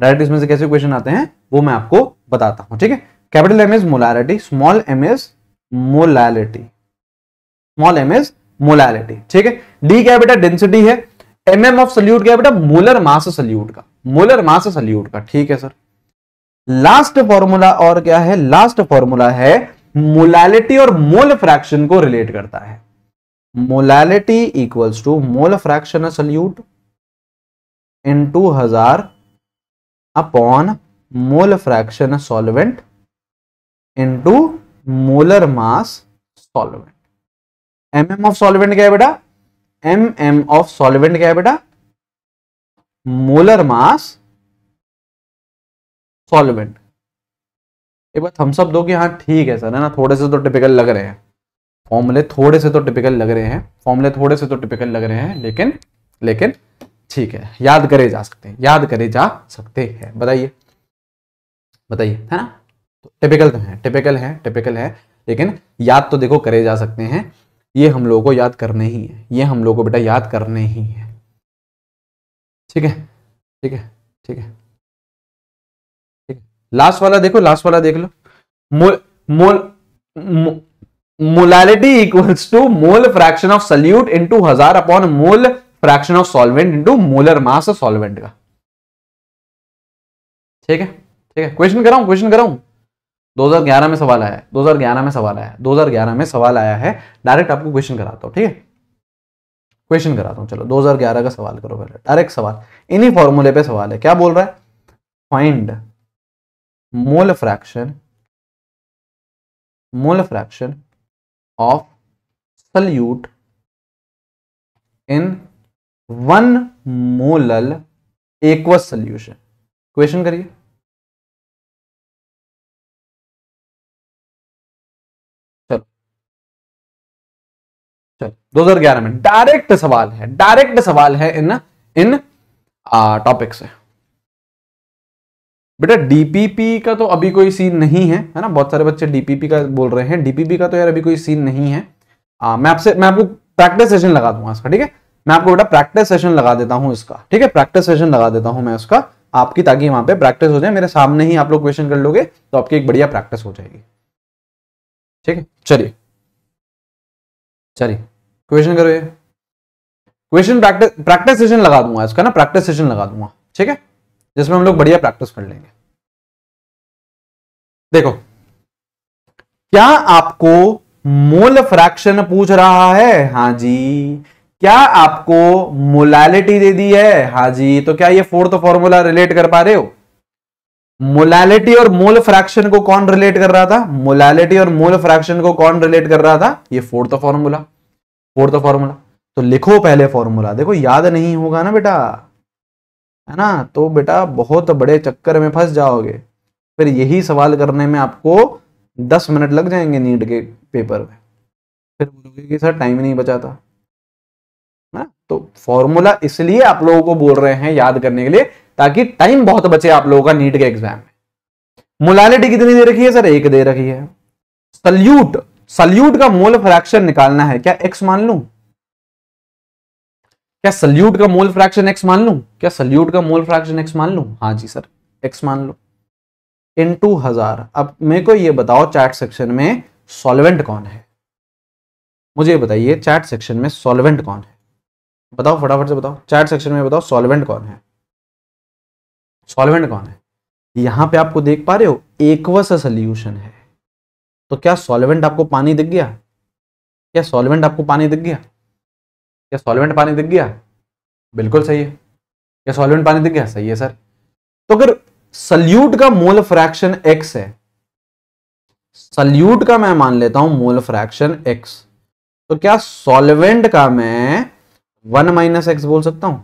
डायरेक्ट इसमें से कैसे क्वेश्चन आते हैं वो मैं आपको बताता हूं ठीक है capital M is molarity small M is molality small M is molality ठीक है डी क्या बेटा डेंसिटी है एम एम ऑफ सल्यूट क्या बेटा मोलर मास सल्यूट का मोलर मास सल्यूट का ठीक है सर लास्ट फॉर्मूला और क्या है लास्ट फॉर्मूला है मोलैलिटी और मोल फ्रैक्शन को रिलेट करता है molality equals to mole fraction solute into हजार upon mole fraction solvent into molar mass solvent M M of solvent क्या है बेटा एम एम ऑफ सॉल्वेंट क्या है बेटा मोलर मास सॉल्वेंट एक बार हम सब दो कि हाँ ठीक है सर है ना थोड़े से तो टिपिकल लग रहे हैं फॉर्मूले थोड़े से तो टिपिकल लग रहे हैं फॉर्मूले थोड़े से तो टिपिकल लग रहे हैं लेकिन लेकिन ठीक है याद करे जा सकते हैं याद करे जा सकते हैं बताइए बताइए है ना तो टिपिकल तो है टिपिकल है टिपिकल है लेकिन याद तो देखो करे जा सकते हैं ये हम लोगों को याद करने ही है ये हम लोगों को बेटा याद करने ही है ठीक है ठीक है ठीक है ठीक लास्ट वाला देखो लास्ट वाला देख लो mole mole molality equals to mole fraction of solute into हजार upon mole fraction of solvent into molar mass solvent का ठीक है ठीक है क्वेश्चन कराऊ क्वेश्चन कराऊ 2011 में सवाल आया है 2011 में सवाल आया है 2011 में सवाल आया है डायरेक्ट आपको क्वेश्चन कराता हूँ ठीक है क्वेश्चन कराता हूँ चलो 2011 का सवाल करो पहले डायरेक्ट सवाल इन्हीं फॉर्मूले पे सवाल है क्या बोल रहा है find mole fraction mole fraction of solute in one molal aqueous solution question करिए चलो 2011 में डायरेक्ट सवाल है डायरेक्ट सवाल है इन इन टॉपिक से बेटा डीपीपी का तो अभी कोई सीन नहीं है है ना बहुत सारे बच्चे डीपीपी का बोल रहे हैं डीपीपी का तो यार अभी कोई सीन नहीं है आ, मैं आपसे मैं आपको प्रैक्टिस सेशन लगा दूंगा इसका ठीक है मैं आपको बेटा प्रैक्टिस सेशन लगा देता हूं इसका ठीक है प्रैक्टिस सेशन लगा देता हूं मैं उसका आपकी ताकि वहां पे प्रैक्टिस हो जाए मेरे सामने ही आप लोग क्वेश्चन कर लोगे तो आपकी एक बढ़िया प्रैक्टिस हो जाएगी ठीक है चलिए चलिए क्वेश्चन करो ये क्वेश्चन प्रैक्टिस प्रैक्टिस सेशन लगा दूंगा इसका ना प्रैक्टिस सेशन लगा दूंगा ठीक है जिसमें हम लोग बढ़िया प्रैक्टिस कर लेंगे देखो क्या आपको मोल फ्रैक्शन पूछ रहा है हाँ जी क्या आपको मोलैलिटी दे दी है हाँ जी तो क्या ये फोर्थ फॉर्मूला रिलेट कर पा रहे हो मोलैलिटी और मोल फ्रैक्शन को कौन रिलेट कर रहा था मोलैलिटी और मोल फ्रैक्शन को कौन रिलेट कर रहा था ये फोर्थ फॉर्मूला फोर्थ फॉर्मूला तो लिखो पहले फॉर्मूला देखो याद नहीं होगा ना बेटा है ना तो बेटा बहुत बड़े चक्कर में फंस जाओगे फिर यही सवाल करने में आपको दस मिनट लग जाएंगे नीट के पेपर में फिर बोलोगे कि सर टाइम नहीं बचाता ना तो फॉर्मूला इसलिए आप लोगों को बोल रहे हैं याद करने के लिए ताकि टाइम बहुत बचे आप लोगों का नीट के एग्जाम में मोलालिटी कितनी दे रखी है सर एक दे रखी है सल्यूट सल्यूट का मोल फ्रैक्शन निकालना है क्या एक्स मान लू क्या सल्यूट का मोल फ्रैक्शन एक्स मान लू क्या सल्यूट का मोल फ्रैक्शन एक्स मान लू हाँ जी सर एक्स मान लो इन टू हजार अब मेरे को ये बताओ चैट सेक्शन में सॉल्वेंट कौन है मुझे बताइए चैट सेक्शन में सॉल्वेंट कौन है बताओ फटाफट से बताओ चैट सेक्शन में बताओ सॉल्वेंट कौन है सॉल्वेंट कौन है यहां पे आपको देख पा रहे हो एकवस सोल्यूशन है तो क्या सॉल्वेंट आपको पानी दिख गया क्या सॉल्वेंट आपको पानी दिख गया क्या सॉल्वेंट पानी दिख गया बिल्कुल सही है क्या सॉल्वेंट पानी दिख गया सही है सर तो अगर सल्यूट का मोल फ्रैक्शन एक्स है सल्यूट का मैं मान लेता हूं मोल फ्रैक्शन एक्स तो क्या सॉल्वेंट का मैं वन माइनस एक्स बोल सकता हूं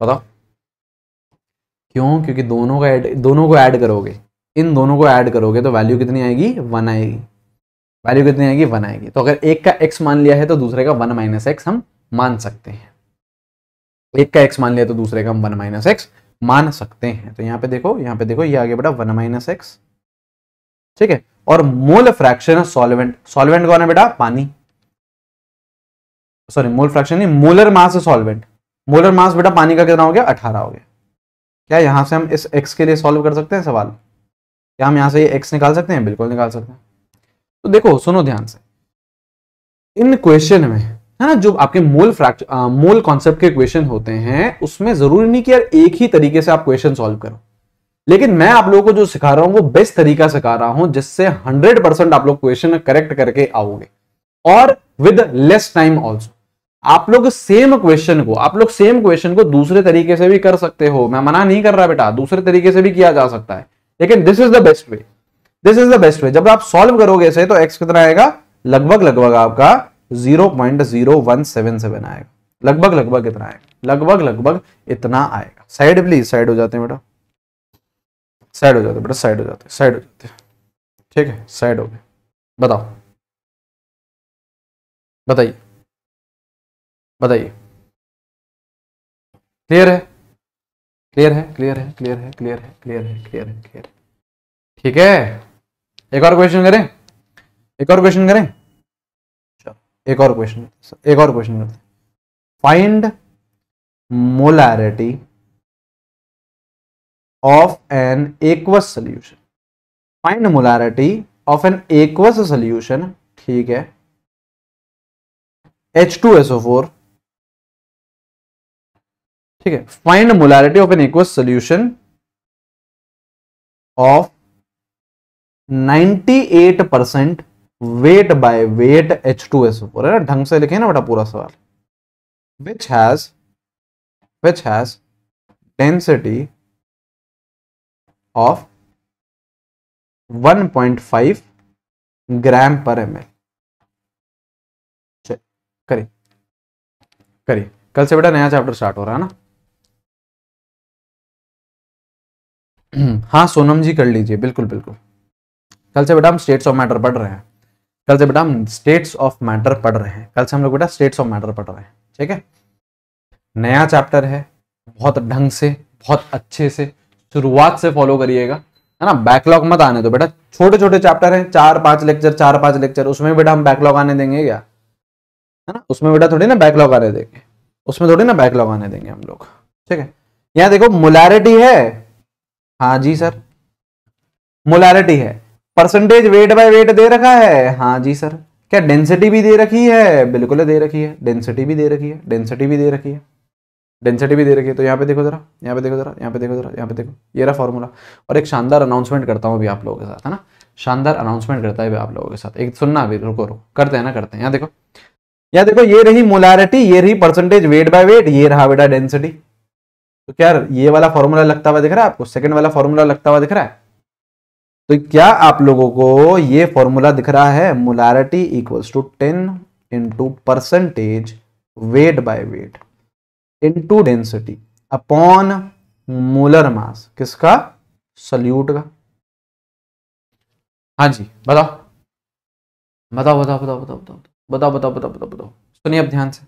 पता क्यों क्योंकि दोनों का ऐड दोनों को ऐड करोगे इन दोनों को ऐड करोगे तो वैल्यू कितनी आएगी वन आएगी वैल्यू कितनी आएगी वन आएगी तो अगर एक का एक्स मान लिया है तो दूसरे का वन माइनस एक्स हम मान सकते हैं एक का एक्स मान लिया तो दूसरे का हम वन माइनस एक्स मान सकते हैं तो यहाँ पे देखो यहाँ पे देखो ये आगे बेटा वन माइनस एक्स ठीक है और मोल फ्रैक्शन सॉल्वेंट सॉल्वेंट कौन है बेटा पानी सॉरी मोल फ्रैक्शन नहीं molar mass solvent molar mass बेटा पानी का कितना हो गया अठारह हो गया क्या यहां से हम इस एक्स के लिए सॉल्व कर सकते हैं सवाल क्या हम यहां से ये एक्स निकाल सकते हैं बिल्कुल निकाल सकते हैं तो देखो सुनो ध्यान से इन क्वेश्चन में है ना जो आपके मूल फ्रैक्चर मूल कॉन्सेप्ट के क्वेश्चन होते हैं उसमें जरूरी नहीं कि यार एक ही तरीके से आप क्वेश्चन सॉल्व करो लेकिन मैं आप लोगों को जो सिखा रहा हूं वो बेस्ट तरीका सिखा रहा हूं जिससे हंड्रेड परसेंट आप लोग क्वेश्चन करेक्ट करके आओगे और विद लेस टाइम ऑल्सो आप लोग सेम क्वेश्चन को आप लोग सेम क्वेश्चन को दूसरे तरीके से भी कर सकते हो मैं मना नहीं कर रहा बेटा दूसरे तरीके से भी किया जा सकता है लेकिन this is the best way this is the best way जब आप सॉल्व करोगे इसे तो एक्स कितना आएगा लगभग लगभग आपका zero zero point one seven seven आएगा लगभग लगभग कितना आएगा लगभग लगभग इतना आएगा साइड प्लीज साइड हो जाते हैं बेटा साइड हो जाते बेटा साइड हो जाते साइड हो जाते ठीक है साइड हो गए बताओ बताइए बताइए क्लियर है क्लियर है क्लियर है क्लियर है क्लियर है क्लियर है क्लियर है क्लियर है ठीक है एक और क्वेश्चन करें एक और क्वेश्चन करें एक और क्वेश्चन एक और क्वेश्चन करते find molarity of an aqueous solution find molarity of an aqueous solution ठीक है H2SO4 ठीक है find molarity of an aqueous solution of 98 percent weight by weight H two S four है ना ढंग से लिखे ना बेटा पूरा सवाल which has which has density of 1.5 gram per M L करिए करिए कल से बेटा नया चैप्टर स्टार्ट हो रहा है ना हाँ सोनम जी कर लीजिए बिल्कुल बिल्कुल कल से बेटा हम स्टेट्स ऑफ मैटर पढ़ रहे हैं कल से बेटा हम स्टेट्स ऑफ मैटर पढ़ रहे हैं कल से हम लोग बेटा स्टेट्स ऑफ मैटर पढ़ रहे हैं ठीक है नया चैप्टर है बहुत ढंग से बहुत अच्छे से शुरुआत से फॉलो करिएगा है ना बैकलॉग मत आने दो बेटा छोटे छोटे चैप्टर हैं चार पांच लेक्चर चार पांच लेक्चर उसमें बेटा हम बैकलॉग आने देंगे क्या है ना उसमें बेटा थोड़ी ना बैकलॉग आने देंगे उसमें थोड़ी ना बैकलॉग आने देंगे हम लोग ठीक है यहाँ देखो मोलैरिटी है हाँ जी सर मोलैरिटी है परसेंटेज वेट बाय वेट दे रखा है हाँ जी सर क्या डेंसिटी भी दे रखी है बिल्कुल दे रखी है डेंसिटी भी दे रखी है डेंसिटी भी दे रखी है डेंसिटी भी दे रखी है तो यहाँ पे देखो जरा यहाँ पे देखो जरा यहाँ पे देखो जरा यहाँ पे देखो ये रहा फॉर्मूला और एक शानदार अनाउंसमेंट करता हूँ अभी आप लोगों के साथ है ना शानदार अनाउंसमेंट करता है आप लोगों के साथ एक सुनना अभी रुको रुको करते हैं ना करते हैं यहाँ देखो यहाँ देखो ये रही मोलारिटी ये रही परसेंटेज वेट बाय वेट ये रहा बेटा डेंसिटी तो क्या ये वाला फॉर्मूला लगता हुआ दिख रहा है आपको सेकंड वाला फॉर्मूला लगता हुआ दिख रहा है तो क्या आप लोगों को ये फॉर्मूला दिख रहा है molarity equals to ten into percentage weight by weight into density upon molar mass किसका सल्यूट का हाँ जी बताओ बताओ बताओ बताओ बताओ बताओ बताओ बताओ बताओ बताओ सुनिए आप ध्यान से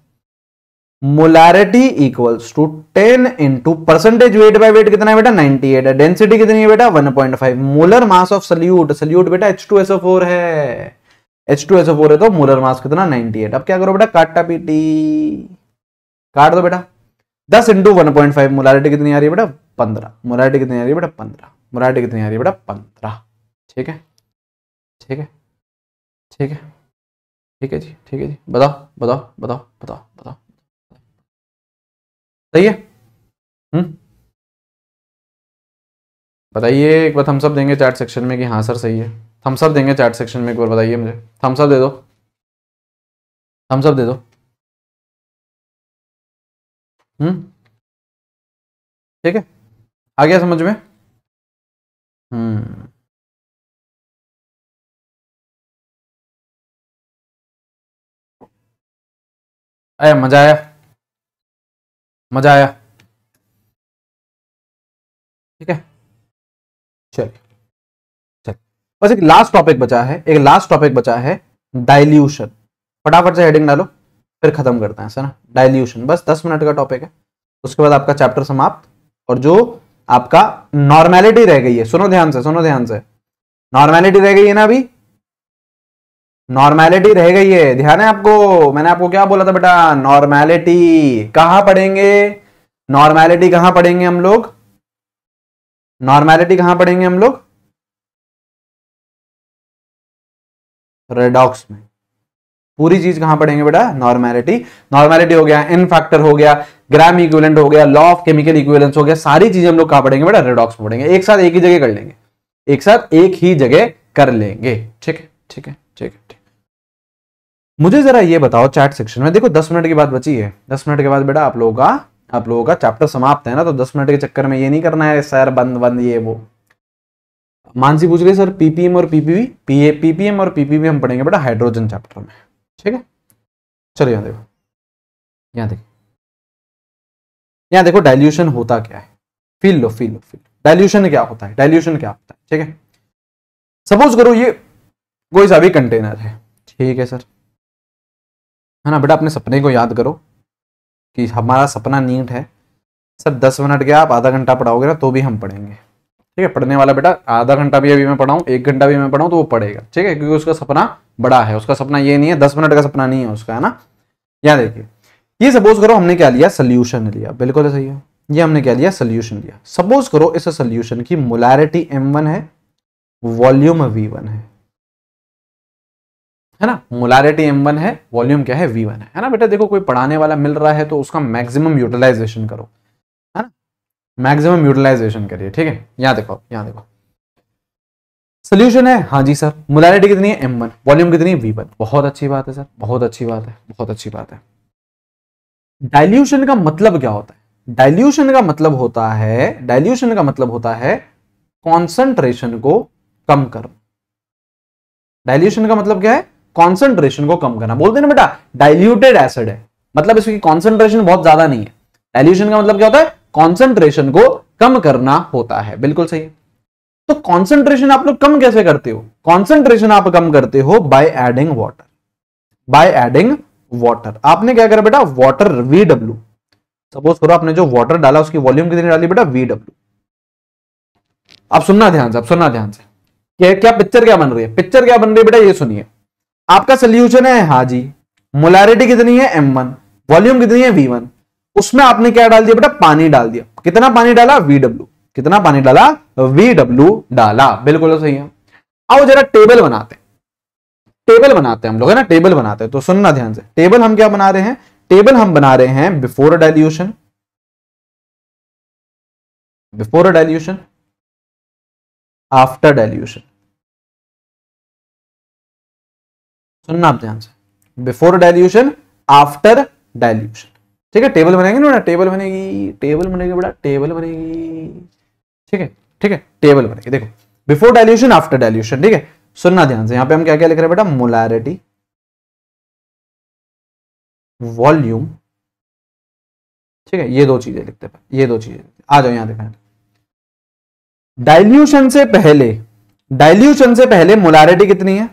molarity equals to 10 into percentage weight by weight कितना है बेटा 98 है डेंसिटी कितनी है बेटा 1.5 molar mass of solute solute बेटा H2SO4 है H2SO4 है तो मोलर मास कितना 98 अब क्या करो बेटा काटा पीटी काट दो बेटा 10 into one point five molarity कितनी आ रही है बेटा पंद्रह मोलारिटी कितनी आ रही है बेटा पंद्रह मोलारिटी कितनी आ रही है बेटा पंद्रह ठीक है ठीक है ठीक है ठीक है जी ठीक है जी बताओ बताओ बताओ बताओ बताओ सही है हम्म। बताइए एक बार थम्सअप देंगे चार्ट सेक्शन में कि हाँ सर सही है थम्सअप देंगे चार्ट सेक्शन में एक बार बताइए मुझे थम्सअप दे दो थम्सअप दे दो हम्म ठीक है आ गया समझ में हम्म आया मजा आया मजा आया ठीक है चल चल बस एक लास्ट टॉपिक बचा है एक लास्ट टॉपिक बचा है डाइल्यूशन फटाफट से हेडिंग डालो फिर खत्म करते हैं सर ना डाइल्यूशन बस दस मिनट का टॉपिक है उसके बाद आपका चैप्टर समाप्त और जो आपका नॉर्मैलिटी रह गई है सुनो ध्यान से सुनो ध्यान से नॉर्मैलिटी रह गई है ना अभी नॉर्मैलिटी गई है ध्यान है आपको मैंने आपको क्या बोला था बेटा नॉर्मैलिटी कहां पढ़ेंगे नॉर्मैलिटी कहां पढ़ेंगे हम लोग नॉर्मैलिटी कहां पढ़ेंगे हम लोग रेडॉक्स में पूरी चीज कहां पढ़ेंगे बेटा नॉर्मैलिटी नॉर्मैलिटी हो गया इन फैक्टर हो गया ग्राम इक्विवेलेंट हो गया लॉ ऑफ केमिकल इक्विवेलेंस हो गया सारी चीजें हम लोग कहा पढ़ेंगे बेटा रेडॉक्स में पढ़ेंगे एक साथ एक ही जगह कर लेंगे एक साथ एक ही जगह कर लेंगे ठीक है ठीक है ठीक है ठीक मुझे जरा ये बताओ चैट सेक्शन में देखो दस मिनट की बात बची है दस मिनट के बाद बेटा आप लोगों का आप लोगों का चैप्टर समाप्त है ना तो दस मिनट के चक्कर में ये नहीं करना है सर बंद बंद ये वो मानसी पूछ गए सर पीपीएम और पीपीवी पीए पीपीएम और पीपीवी हम पढ़ेंगे बेटा हाइड्रोजन चैप्टर में ठीक है चलो यहाँ देखो यहाँ देखो यहाँ देखो डाइल्यूशन होता क्या है फील लो फील लो फील डाइल्यूशन क्या होता है डाइल्यूशन क्या होता है ठीक है सपोज करो ये कोई सा भी कंटेनर है ठीक है सर है ना बेटा अपने सपने को याद करो कि हमारा सपना नीट है सर दस मिनट गया आप आधा घंटा पढ़ाओगे ना तो भी हम पढ़ेंगे ठीक है पढ़ने वाला बेटा आधा घंटा भी अभी मैं पढ़ाऊँ एक घंटा भी मैं पढ़ाऊँ तो वो पढ़ेगा ठीक है क्योंकि उसका सपना बड़ा है उसका सपना ये नहीं है दस मिनट का सपना नहीं है उसका है ना यहाँ देखिए ये सपोज करो हमने क्या लिया सोल्यूशन लिया बिल्कुल सही है ये हमने क्या लिया सोल्यूशन लिया सपोज करो इस सोल्यूशन की मोलैरिटी एम वन है वॉल्यूम वी वन है है ना मोलारिटी वन है वॉल्यूम क्या है V1 है है ना बेटा देखो कोई पढ़ाने वाला मिल रहा है तो उसका मैक्सिमम यूटिलाइजेशन करो है ना मैक्सिमम यूटिलाइजेशन करिए ठीक है यहाँ देखो यहाँ देखो सोल्यूशन है हाँ जी सर मोलारिटी कितनी है वन वॉल्यूम कितनी है वन बहुत अच्छी बात है सर बहुत अच्छी बात है बहुत अच्छी बात है डायल्यूशन का मतलब क्या होता है डायल्यूशन का मतलब होता है डायल्यूशन का मतलब होता है कॉन्सेंट्रेशन को कम करना डायल्यूशन का मतलब क्या है कॉन्सेंट्रेशन को कम करना बोलते ना बेटा डाइल्यूटेड एसिड है मतलब इसकी कॉन्सेंट्रेशन बहुत ज्यादा नहीं है डाइल्यूशन का मतलब क्या होता है कॉन्सेंट्रेशन को कम करना होता है बिल्कुल सही है तो कॉन्सेंट्रेशन आप लोग कम कैसे करते हो कॉन्सेंट्रेशन आप कम करते हो by adding water by adding water आपने क्या करा बेटा वाटर वीडब्ल्यू सपोज करो आपने जो वाटर डाला उसकी वॉल्यूम कितनी डाली बेटा वीडब्ल्यू आप सुनना ध्यान से आप सुनना ध्यान से क्या पिक्चर क्या बन रही है पिक्चर क्या बन रही है बेटा ये सुनिए आपका सोल्यूशन है हा जी मोलारिटी कितनी है एम वन वॉल्यूम कितनी है वी वन उसमें आपने क्या डाल दिया बेटा पानी डाल दिया कितना पानी डाला वीडब्ल्यू कितना पानी डाला वीडब्ल्यू डाला बिल्कुल सही है आओ जरा टेबल बनाते हैं टेबल बनाते हैं हम लोग है ना टेबल बनाते हैं तो सुनना ध्यान से टेबल हम क्या बना रहे हैं टेबल हम बना रहे हैं before dilution before dilution after dilution सुनना आप ध्यान से बिफोर डायल्यूशन आफ्टर डायल्यूशन ठीक है टेबल बनेगी ना टेबल बनेगी टेबल बनेगी बड़ा टेबल बनेगी ठीक है ठीक है टेबल बनेगी देखो बिफोर डायल्यूशन आफ्टर डायल्यूशन ठीक है सुनना ध्यान से यहां पे हम क्या क्या लिख रहे हैं बेटा मोलारिटी वॉल्यूम ठीक है ये दो चीजें लिखते हैं ये दो चीजें आ जाओ यहां देखा डायल्यूशन से पहले डायल्यूशन से पहले मोलारिटी कितनी है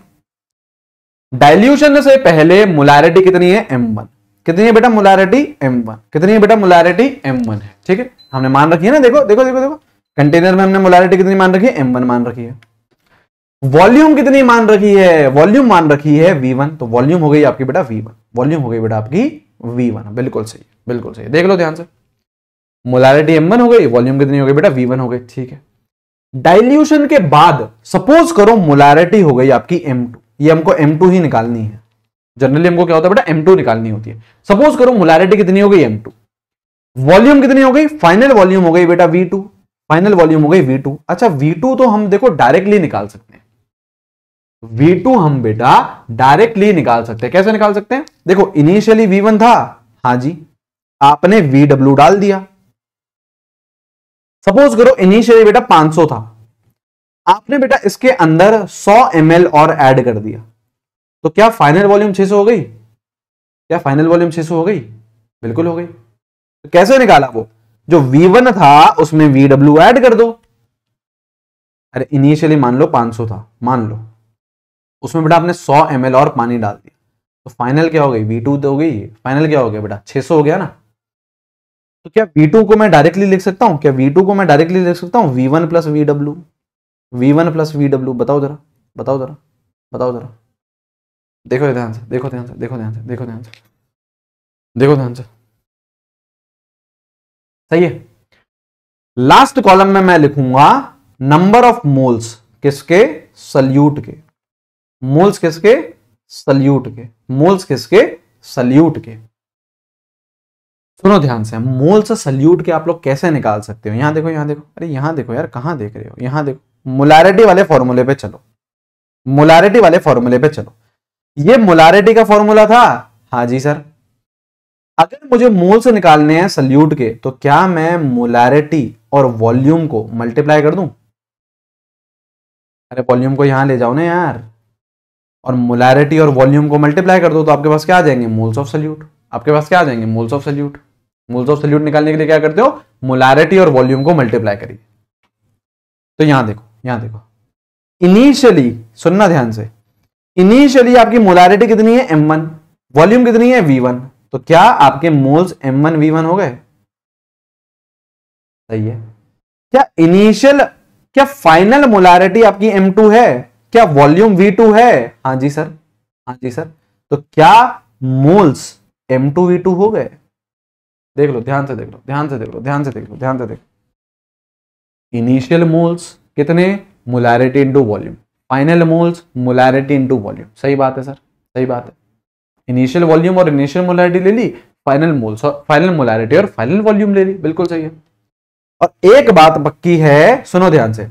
डाइल्यूशन से पहले मोलारिटी कितनी है एम वन कितनी है बेटा मोलारिटी एम वन कितनी है बेटा मोलारिटी एम वन है ठीक है हमने मान रखी है ना देखो देखो देखो देखो कंटेनर में हमने मोलारिटी कितनी मान रखी है एम वन मान रखी है वॉल्यूम कितनी मान रखी है वॉल्यूम मान रखी है वी वन तो वॉल्यूम हो गई आपकी बेटा वी वन वॉल्यूम हो गई बेटा आपकी वी वन बिल्कुल सही बिल्कुल सही देख लो ध्यान से मोलारिटी एम वन हो गई वॉल्यूम कितनी हो गई बेटा वी वन हो गई ठीक है डाइल्यूशन के बाद सपोज करो मोलारिटी हो गई आपकी एम टू ये हमको एम टू ही निकालनी है जनरली हमको क्या होता है बेटा एम टू निकालनी होती है सपोज करो मोलारिटी कितनी हो गई एम टू वॉल्यूम कितनी हो गई फाइनल वॉल्यूम हो गई बेटा वी टू फाइनल वॉल्यूम हो गई वी टू अच्छा वी टू तो हम देखो डायरेक्टली निकाल सकते हैं V2 हम बेटा डायरेक्टली निकाल सकते हैं कैसे निकाल सकते हैं देखो इनिशियली वी था हाँ जी आपने वी डाल दिया सपोज करो इनिशियली बेटा 500 था आपने बेटा इसके अंदर 100 एम और ऐड कर दिया तो क्या फाइनल वॉल्यूम 600 हो गई क्या फाइनल वॉल्यूम 600 हो गई बिल्कुल हो गई तो कैसे निकाला वो जो V1 था उसमें VW ऐड कर दो अरे इनिशियली मान लो 500 था मान लो उसमें बेटा आपने 100 एम और पानी डाल दिया तो फाइनल क्या हो गई वी टू तो हो गई फाइनल क्या हो गया बेटा 600 हो गया ना तो क्या वी को मैं डायरेक्टली लिख सकता हूं क्या वी को मैं डायरेक्टली लिख सकता हूं V one plus V W V one plus V W बताओ जरा बताओ जरा बताओ जरा देखो ध्यान से देखो ध्यान से देखो ध्यान से देखो ध्यान से देखो ध्यान से सही है लास्ट कॉलम में मैं लिखूंगा नंबर ऑफ मोल्स किसके सल्यूट के मोल्स किसके सल्यूट के मोल्स किसके सल्यूट के सुनो ध्यान से मोल्स सल्यूट के आप लोग कैसे निकाल सकते हो यहां देखो यहां देखो अरे यहां देखो यार कहां देख रहे हो यहां देखो मुलारिटी वाले फॉर्मूले पे चलो मोलारिटी वाले फॉर्मूले पे चलो ये मोलारिटी का फॉर्मूला था हाँ जी सर अगर मुझे मोल से निकालने हैं सल्यूट के तो क्या मैं मुलारिटी और वॉल्यूम को मल्टीप्लाई कर दू अरे वॉल्यूम को यहां ले जाओ ना यार और मुलारिटी और वॉल्यूम को मल्टीप्लाई कर दो तो आपके पास क्या आ जाएंगे मोल्स ऑफ सल्यूट आपके पास क्या आ जाएंगे moles of solute moles of solute निकालने के लिए क्या करते हो मोलारिटी और वॉल्यूम को मल्टीप्लाई करिए तो यहां देखो यहां देखो इनिशियली सुनना ध्यान से इनिशियली आपकी मोलारिटी कितनी है एम वन वॉल्यूम कितनी है वी वन तो क्या आपके moles M one V one हो गए सही है क्या इनिशियल क्या फाइनल मोलारिटी आपकी एम टू है क्या वॉल्यूम वी टू है हाँ जी सर हाँ जी सर तो क्या moles M two V two हो गए देख लो ध्यान से देख लो ध्यान से देख लो ध्यान से देख लो ध्यान से देख लो इनिशियल मोल्स कितने molarity into volume final moles molarity into volume सही बात है सर सही बात है इनिशियल वॉल्यूम और इनिशियल मोलैरिटी ले ली फाइनल मोल्स और फाइनल मोलैरिटी और फाइनल वॉल्यूम ले ली बिल्कुल सही है और एक बात पक्की है सुनो ध्यान से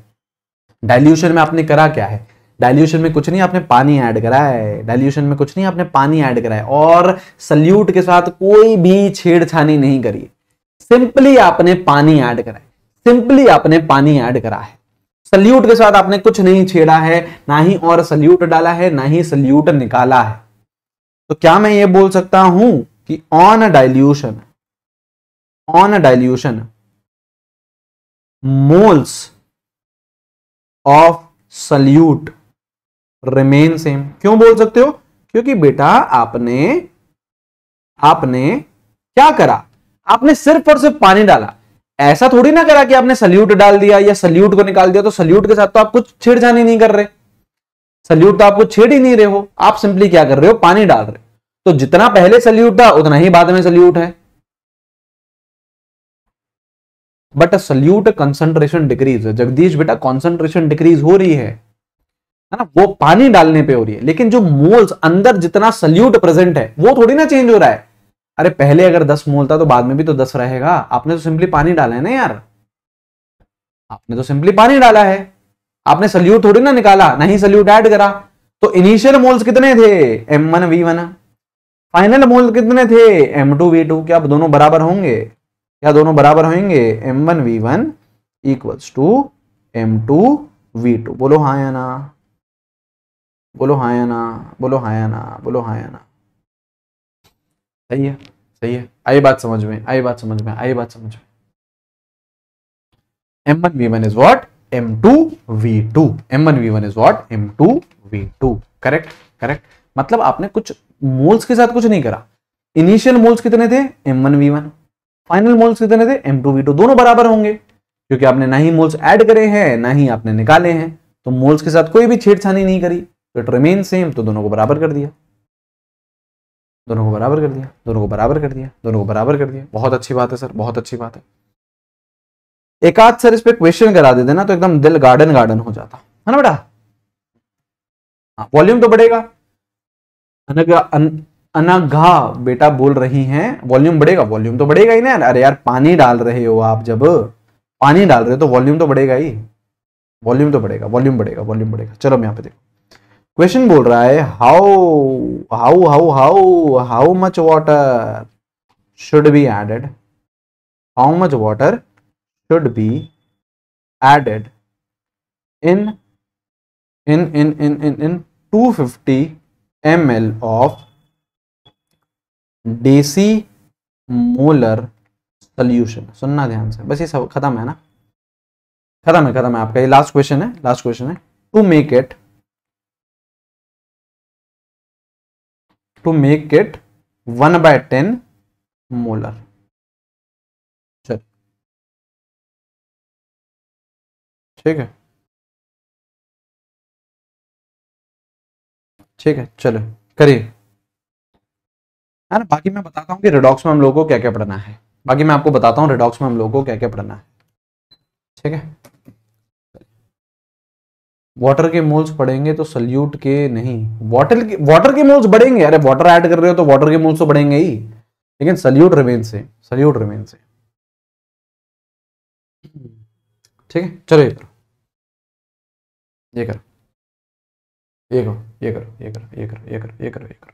डाइल्यूशन में आपने करा क्या है डाइल्यूशन में कुछ नहीं आपने पानी ऐड करा है डाइल्यूशन में कुछ नहीं आपने पानी ऐड करा है और सल्यूट के साथ कोई भी छेड़छानी नहीं करी सिंपली आपने पानी ऐड करा है सिंपली आपने पानी ऐड करा है सल्यूट के साथ आपने कुछ नहीं छेड़ा है ना ही और सल्यूट डाला है ना ही सल्यूट निकाला है तो क्या मैं ये बोल सकता हूं कि on dilution on dilution moles of solute remain same क्यों बोल सकते हो क्योंकि बेटा आपने आपने क्या करा आपने सिर्फ और सिर्फ पानी डाला ऐसा थोड़ी ना करा कि आपने सल्यूट डाल दिया या सल्यूट को निकाल दिया तो सल्यूट के साथ तो आप कुछ छेड़छानी नहीं कर रहे सल्यूट तो आपको छेड़ ही नहीं रहे हो आप सिंपली क्या कर रहे हो पानी डाल रहे तो जितना पहले सल्यूट था उतना ही बाद में सल्यूट है but solute concentration decrease Jagdish बेटा कॉन्सेंट्रेशन डिक्रीज हो रही है है ना वो पानी डालने पे हो रही है लेकिन जो मोल्स अंदर जितना सल्यूट प्रेजेंट है वो थोड़ी ना चेंज हो रहा है अरे पहले अगर दस मोल था तो बाद में भी तो दस रहेगा आपने तो सिंपली पानी डाला है ना यार आपने तो सिंपली पानी डाला है आपने सल्यूट थोड़ी ना निकाला नहीं सल्यूट ऐड करा तो इनिशियल मोल्स कितने थे M one V one final mole कितने थे एम टू वी टू क्या दोनों बराबर होंगे क्या दोनों बराबर होंगे M one V one equals to M two V two बोलो हाँ या ना बोलो हाँ या ना बोलो हाँ या ना बोलो हाँ या ना सही है सही है आई बात समझ में आई बात समझ में आई बात समझ में M one V one is what M two V two M one V one is what M two V two correct correct मतलब आपने कुछ मोल्स के साथ कुछ नहीं करा इनिशियल मोल्स कितने थे M one V one final moles कितने थे एम टू वी टू दोनों बराबर होंगे क्योंकि आपने ना ही मोल्स एड करे हैं ना ही आपने निकाले हैं तो मोल्स के साथ कोई भी छेड़छानी नहीं करी तो इट रिमेन सेम तो दोनों को बराबर कर दिया दोनों को बराबर कर दिया दोनों को बराबर कर दिया दोनों को बराबर कर दिया बहुत अच्छी बात है सर बहुत अच्छी बात है एक आध सर इस पर क्वेश्चन करा देते ना तो एकदम दिल गार्डन गार्डन हो जाता है ना बेटा हाँ वॉल्यूम तो बढ़ेगा अनघा बेटा बोल रही हैं वॉल्यूम बढ़ेगा वॉल्यूम तो बढ़ेगा ही ना अरे यार पानी डाल रहे हो आप जब पानी डाल रहे हो तो वॉल्यूम तो बढ़ेगा ही वॉल्यूम तो बढ़ेगा वॉल्यूम बढ़ेगा वॉल्यूम बढ़ेगा चलो मैं यहाँ पे देखो क्वेश्चन बोल रहा है how how how how how much water how much water should be added in in in in in in two fifty M L of decimolar solution सुनना ध्यान से बस ये सब खत्म है ना खत्म है खत्म है आपका ये लास्ट क्वेश्चन है लास्ट क्वेश्चन है to make it to make it one by ten molar चल ठीक है ठीक है चलो करिए है ना बाकी मैं बताता हूँ कि रिडॉक्स में हम लोगों को क्या क्या पढ़ना है बाकी मैं आपको बताता हूँ रिडॉक्स में हम लोगों को क्या क्या पढ़ना है ठीक है वाटर के मोल्स पड़ेंगे तो सल्यूट के नहीं वाटर के वाटर के मोल्स बढ़ेंगे अरे वाटर ऐड कर रहे हो तो वाटर के मोल्स तो बढ़ेंगे ही लेकिन सल्यूट रिमेन से सल्यूट रिमेन से ठीक है चलो ये करो ये करो ये करो ये करो ये करो ये करो ये करो ये करो ये करो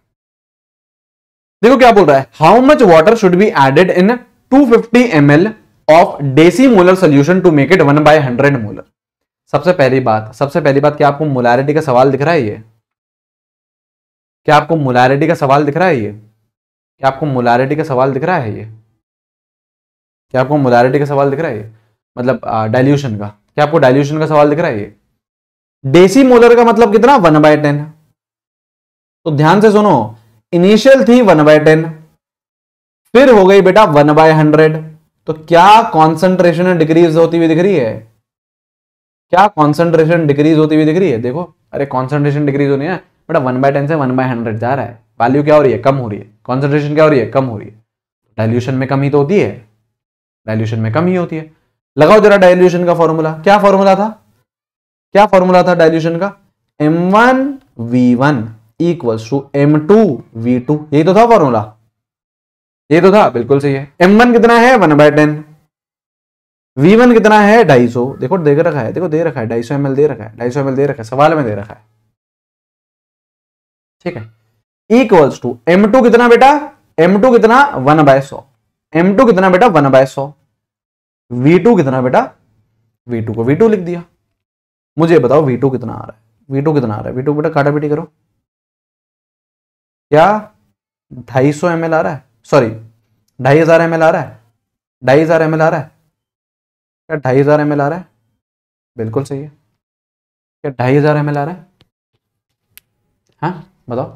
देखो क्या बोल रहा है how much water should be added in 250 ml of deci molar solution to make it one by hundred molar सबसे पहली बात सबसे पहली बात क्या आपको मोलारिटी का सवाल दिख रहा है ये क्या आपको मोलारिटी का सवाल दिख रहा है ये क्या आपको मोलारिटी का सवाल दिख रहा है ये क्या आपको मोलारिटी का सवाल दिख रहा है ये मतलब डाइल्यूशन का क्या आपको डाइल्यूशन का सवाल दिख रहा है ये डेसी मोलर का मतलब कितना वन बाय टेन तो ध्यान से सुनो इनिशियल थी वन बाय टेन फिर हो गई बेटा वन बाय हंड्रेड तो क्या कॉन्सेंट्रेशन डिक्रीज होती हुई दिख रही है क्या कॉन्सेंट्रेशन डिक्रीज होती हुई दिख रही है देखो अरे कॉन्सेंट्रेशन डिक्रीज होनी है बेटा वन बाई टेन से वन बाय हंड्रेड जा रहा है वैल्यू क्या हो रही है कम हो रही है कॉन्सेंट्रेशन क्या हो रही है कम हो रही है डायल्यूशन में कमी तो होती है डायल्यूशन में कम ही होती है लगाओ जरा डायल्यूशन का फॉर्मूला क्या फॉर्मूला था क्या फॉर्मूला था डायल्यूशन का M one V one equals to M two V two यही तो था फॉर्मूला ये तो था बिल्कुल सही है एम वन कितना है वन बाय टेन V1 कितना है ढाई सौ देखो दे रखा है देखो दे रखा है ढाई सौ एम दे रखा है ढाई सौ एम दे रखा है सवाल में दे रखा है ठीक है इक्वल्स टू एम टू कितना बेटा एम टू कितना वन बाय सौ एम टू कितना बेटा वन बाय सौ वी टू कितना बेटा वी टू को वी टू लिख दिया मुझे बताओ वी टू कितना आ रहा है वी टू कितना आ रहा है वी टू बेटा काटा पीटी करो क्या ढाई सौ एम आ रहा है सॉरी ढाई हजार एम आ रहा है ढाई हजार एम आ रहा है क्या ढाई हज़ार एम आ रहा है बिल्कुल सही है क्या ढाई हज़ार एम आ रहा है हाँ बताओ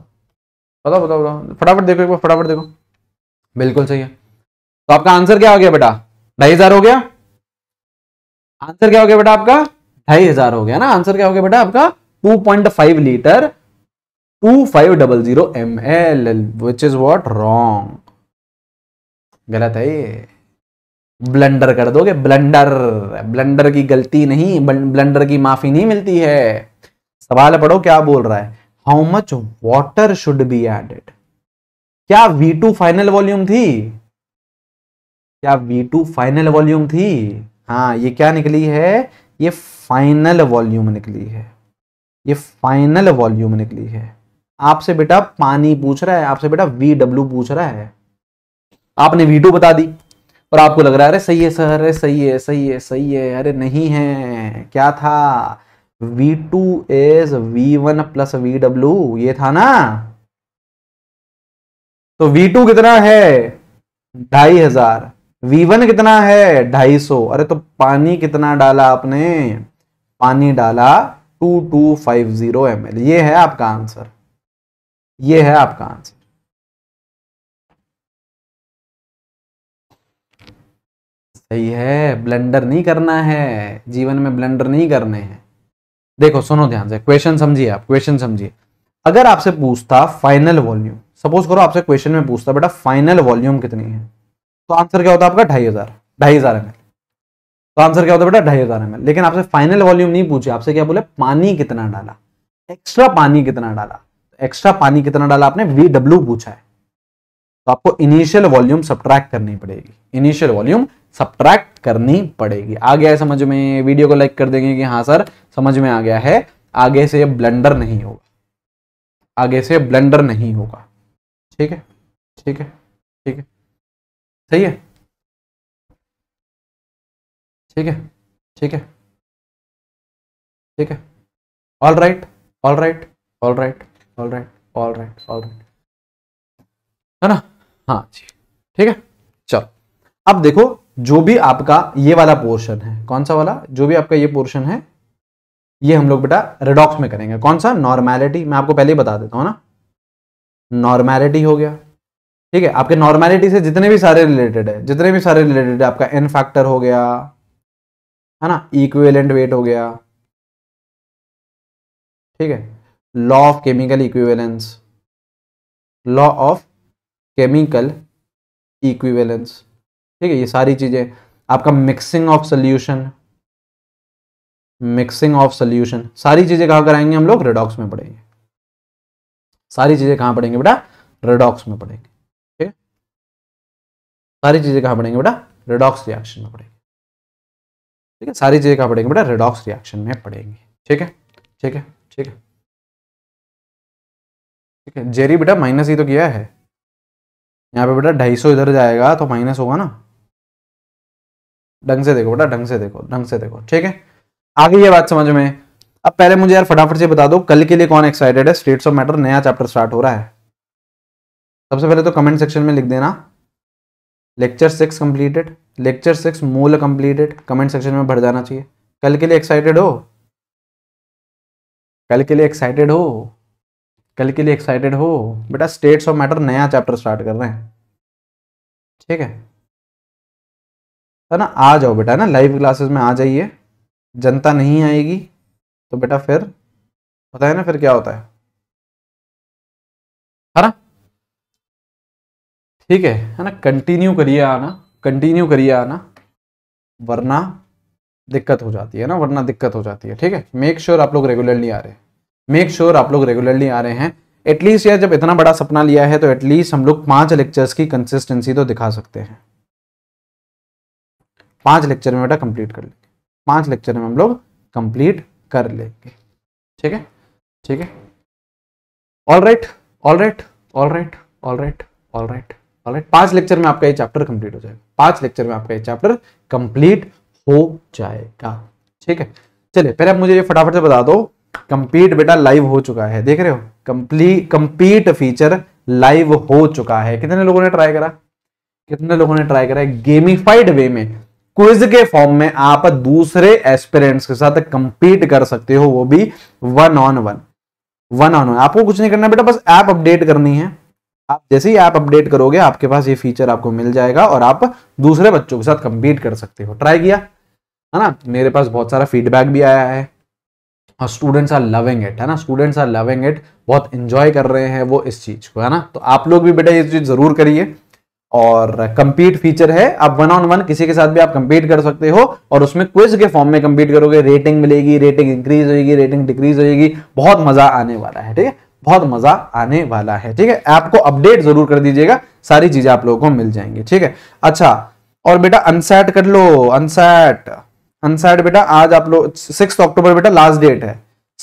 बताओ बताओ बताओ फटाफट देखो एक बार फटाफट देखो बिल्कुल सही है तो आपका आंसर क्या हो गया बेटा ढाई हज़ार हो गया आंसर क्या हो गया बेटा आपका ढाई हज़ार हो गया ना आंसर क्या हो गया बेटा आपका two point five litre two five double zero M L which is what wrong गलत है ये ब्लंडर कर दोगे ब्लंडर ब्लंडर की गलती नहीं ब्लंडर की माफी नहीं मिलती है सवाल पढ़ो क्या बोल रहा है how much water should be added क्या V2 फाइनल वॉल्यूम थी क्या V2 फाइनल वॉल्यूम थी हाँ ये क्या निकली है ये फाइनल वॉल्यूम निकली है ये फाइनल वॉल्यूम निकली है आपसे बेटा पानी पूछ रहा है आपसे बेटा वी पूछ रहा है आपने वी टू बता दी और आपको लग रहा है अरे सही है सर अरे सही है सही है सही है अरे नहीं है क्या था V two as V one plus V W ये था ना तो वी टू कितना है ढाई हजार वी वन कितना है ढाई सौ अरे तो पानी कितना डाला आपने पानी डाला two two five zero M ये है आपका आंसर ये है आपका आंसर सही है ब्लेंडर नहीं करना है जीवन में ब्लेंडर नहीं करने हैं देखो सुनो ध्यान से क्वेश्चन समझिए आप क्वेश्चन समझिए अगर आपसे पूछता फाइनल वॉल्यूम सपोज करो आपसे क्वेश्चन में पूछता बेटा फाइनल वॉल्यूम कितनी है तो आंसर क्या होता है आपका ढाई हजार ढाई हजार एम तो आंसर क्या होता है बेटा ढाई हजार एम लेकिन आपसे फाइनल वॉल्यूम नहीं पूछे आपसे क्या बोले पानी कितना डाला एक्स्ट्रा पानी कितना डाला एक्स्ट्रा पानी कितना डाला आपने वी डब्ल्यू पूछा है तो आपको इनिशियल वॉल्यूम सब्ट्रैक्ट करनी पड़ेगी इनिशियल वॉल्यूम सब्ट्रैक्ट करनी पड़ेगी आ गया है समझ में वीडियो को लाइक कर देंगे कि हाँ सर समझ में आ गया है आगे से ब्लेंडर नहीं होगा आगे से ब्लेंडर नहीं होगा ठीक है ठीक है ठीक है सही है ठीक है ठीक है ठीक है all right all right all right all right all right all right है ना हाँ जी ठीक है चलो अब देखो जो भी आपका ये वाला पोर्शन है कौन सा वाला जो भी आपका ये पोर्शन है ये हम लोग बेटा रेडॉक्स में करेंगे कौन सा नॉर्मैलिटी मैं आपको पहले ही बता देता हूं ना नॉर्मैलिटी हो गया ठीक है आपके नॉर्मैलिटी से जितने भी सारे रिलेटेड है जितने भी सारे रिलेटेड है आपका एन फैक्टर हो गया है ना इक्विवेलेंट वेट हो गया ठीक है law of chemical equivalence law of chemical equivalence ठीक है ये सारी चीज़ें आपका mixing of solution mixing of solution सारी चीज़ें कहां कराएंगे हम लोग रेडॉक्स में पढ़ेंगे सारी चीज़ें कहां पढ़ेंगे बेटा रेडॉक्स में पढ़ेंगे ठीक है सारी चीज़ें कहां पढ़ेंगे बेटा रेडॉक्स रिएक्शन में पढ़ेंगे ठीक है सारी चीज़ें कहां पढ़ेंगे बेटा रेडॉक्स रिएक्शन में पढ़ेंगे ठीक है ठीक है ठीक है ठीक है जेरी बेटा माइनस ही तो किया है यहाँ पे बेटा ढाई सौ इधर जाएगा तो माइनस होगा ना ढंग से देखो बेटा ढंग से देखो ढंग से देखो ठीक है आगे ये बात समझ में अब पहले मुझे यार फटाफट से बता दो कल के लिए कौन एक्साइटेड है स्टेट्स ऑफ मैटर नया चैप्टर स्टार्ट हो रहा है सबसे पहले तो कमेंट सेक्शन में लिख देना lecture six completed lecture six मूल कंप्लीटेड कमेंट सेक्शन में भर जाना चाहिए कल के लिए एक्साइटेड हो कल के लिए एक्साइटेड हो कल के लिए एक्साइटेड हो बेटा स्टेट्स ऑफ मैटर नया चैप्टर स्टार्ट कर रहे हैं ठीक है है ना आ जाओ बेटा है ना लाइव क्लासेस में आ जाइए जनता नहीं आएगी तो बेटा फिर होता है ना फिर क्या होता है है ना ठीक है है ना कंटिन्यू करिए आना कंटिन्यू करिए आना वरना दिक्कत हो जाती है ना वरना दिक्कत हो जाती है ठीक है मेक श्योर आप लोग रेगुलरली आ रहे हैं मेक श्योर sure आप लोग रेगुलरली आ रहे हैं एटलीस्ट यार जब इतना बड़ा सपना लिया है तो एटलीस्ट हम लोग पांच लेक्चर्स की कंसिस्टेंसी तो दिखा सकते हैं पांच लेक्चर में बेटा कंप्लीट कर लेंगे पांच लेक्चर में हम लोग कंप्लीट कर लेंगे ठीक है ठीक है all right all right all right all right all right all right पांच लेक्चर में आपका ये चैप्टर कंप्लीट हो जाएगा पांच लेक्चर में आपका ये चैप्टर कंप्लीट हो जाएगा ठीक है चलिए पहले आप मुझे ये फटाफट से बता दो कंप्लीट बेटा लाइव हो चुका है देख रहे हो कंप्लीट कंप्लीट फीचर लाइव हो चुका है कितने लोगों ने ट्राई करा कितने लोगों ने ट्राई करा है गेमिफाइड वे में क्विज के फॉर्म में आप दूसरे एस्पिरेंट्स के साथ कंपीट कर सकते हो वो भी one on one one on one आपको कुछ नहीं करना बेटा बस ऐप अपडेट करनी है आप जैसे ही ऐप अपडेट करोगे आपके पास ये फीचर आपको मिल जाएगा और आप दूसरे बच्चों के साथ कंपीट कर सकते हो ट्राई किया है ना मेरे पास बहुत सारा फीडबैक भी आया है और स्टूडेंट्स आर लविंग इट है ना स्टूडेंट्स आर लविंग इट बहुत इंजॉय कर रहे हैं वो इस चीज को है ना तो आप लोग भी बेटा ये चीज जरूर करिए और कंपीट फीचर है आप वन ऑन वन किसी के साथ भी आप कंपीट कर सकते हो और उसमें क्विज के फॉर्म में कंपीट करोगे रेटिंग मिलेगी रेटिंग इंक्रीज होगी रेटिंग डिक्रीज होगी बहुत मजा आने वाला है ठीक है बहुत मजा आने वाला है ठीक है ऐप को अपडेट जरूर कर दीजिएगा सारी चीजें आप लोगों को मिल जाएंगी ठीक है अच्छा और बेटा अनसेट कर लो अनसेट अनसेट बेटा आज आप लोग सिक्स अक्टूबर बेटा लास्ट डेट है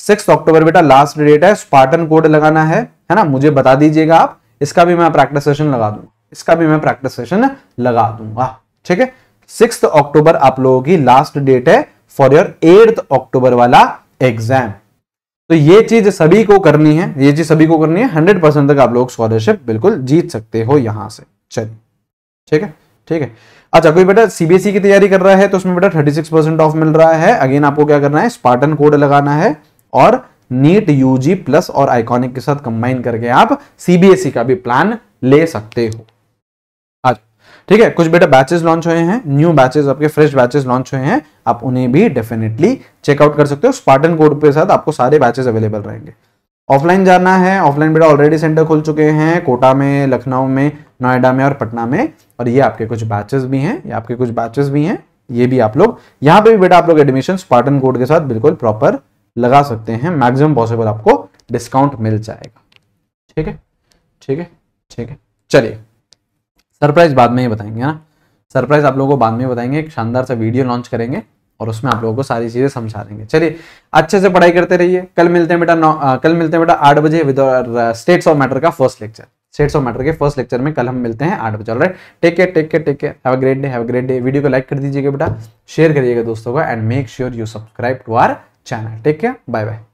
सिक्स अक्टूबर बेटा लास्ट डेट है स्पार्टन कोड लगाना है है ना मुझे बता दीजिएगा आप इसका भी मैं प्रैक्टिस सेशन लगा दूंगा इसका भी मैं प्रैक्टिस सेशन लगा दूंगा ठीक है सिक्स अक्टूबर आप लोगों की लास्ट डेट है फॉर योर एट अक्टूबर वाला एग्जाम तो ये चीज सभी को करनी है ये चीज सभी को करनी है हंड्रेड परसेंट तक आप लोग स्कॉलरशिप बिल्कुल जीत सकते हो यहां से चलिए ठीक है ठीक है अच्छा कोई बेटा सीबीएसई e की तैयारी कर रहा है तो उसमें बेटा थर्टी सिक्स परसेंट ऑफ मिल रहा है अगेन आपको क्या करना है स्पार्टन कोड लगाना है और नीट यूजी प्लस और आइकॉनिक के साथ कंबाइन करके आप सीबीएसई e का भी प्लान ले सकते हो ठीक है कुछ बेटा बैचेस लॉन्च हुए हैं न्यू बैचेस आपके फ्रेश बैचेस लॉन्च हुए हैं आप उन्हें भी डेफिनेटली चेकआउट कर सकते हो स्पार्टन कोड के साथ आपको सारे बैचेस अवेलेबल रहेंगे ऑफलाइन जाना है ऑफलाइन बेटा ऑलरेडी सेंटर खुल चुके हैं कोटा में लखनऊ में नोएडा में और पटना में और ये आपके कुछ बैचेस भी हैं ये आपके कुछ बैचेस भी हैं ये भी आप लोग यहाँ पे भी बेटा आप लोग एडमिशन स्पार्टन कोड के साथ बिल्कुल प्रॉपर लगा सकते हैं मैक्सिमम पॉसिबल आपको डिस्काउंट मिल जाएगा ठीक है ठीक है ठीक है चलिए सरप्राइज बाद में ही बताएंगे ना सरप्राइज आप लोगों को बाद में बताएंगे एक शानदार सा वीडियो लॉन्च करेंगे और उसमें आप लोगों को सारी चीजें समझा देंगे चलिए अच्छे से पढ़ाई करते रहिए कल मिलते हैं बेटा कल मिलते हैं बेटा आठ बजे विद स्टेट्स ऑफ मैटर का first lecture states of matter के फर्स्ट लेक्चर में कल हम मिलते हैं आठ बजे all right take care take care take care have a great day have a great day video को लाइक कर दीजिएगा बेटा शेयर करिएगा दोस्तों का and make sure you subscribe to our channel take care bye bye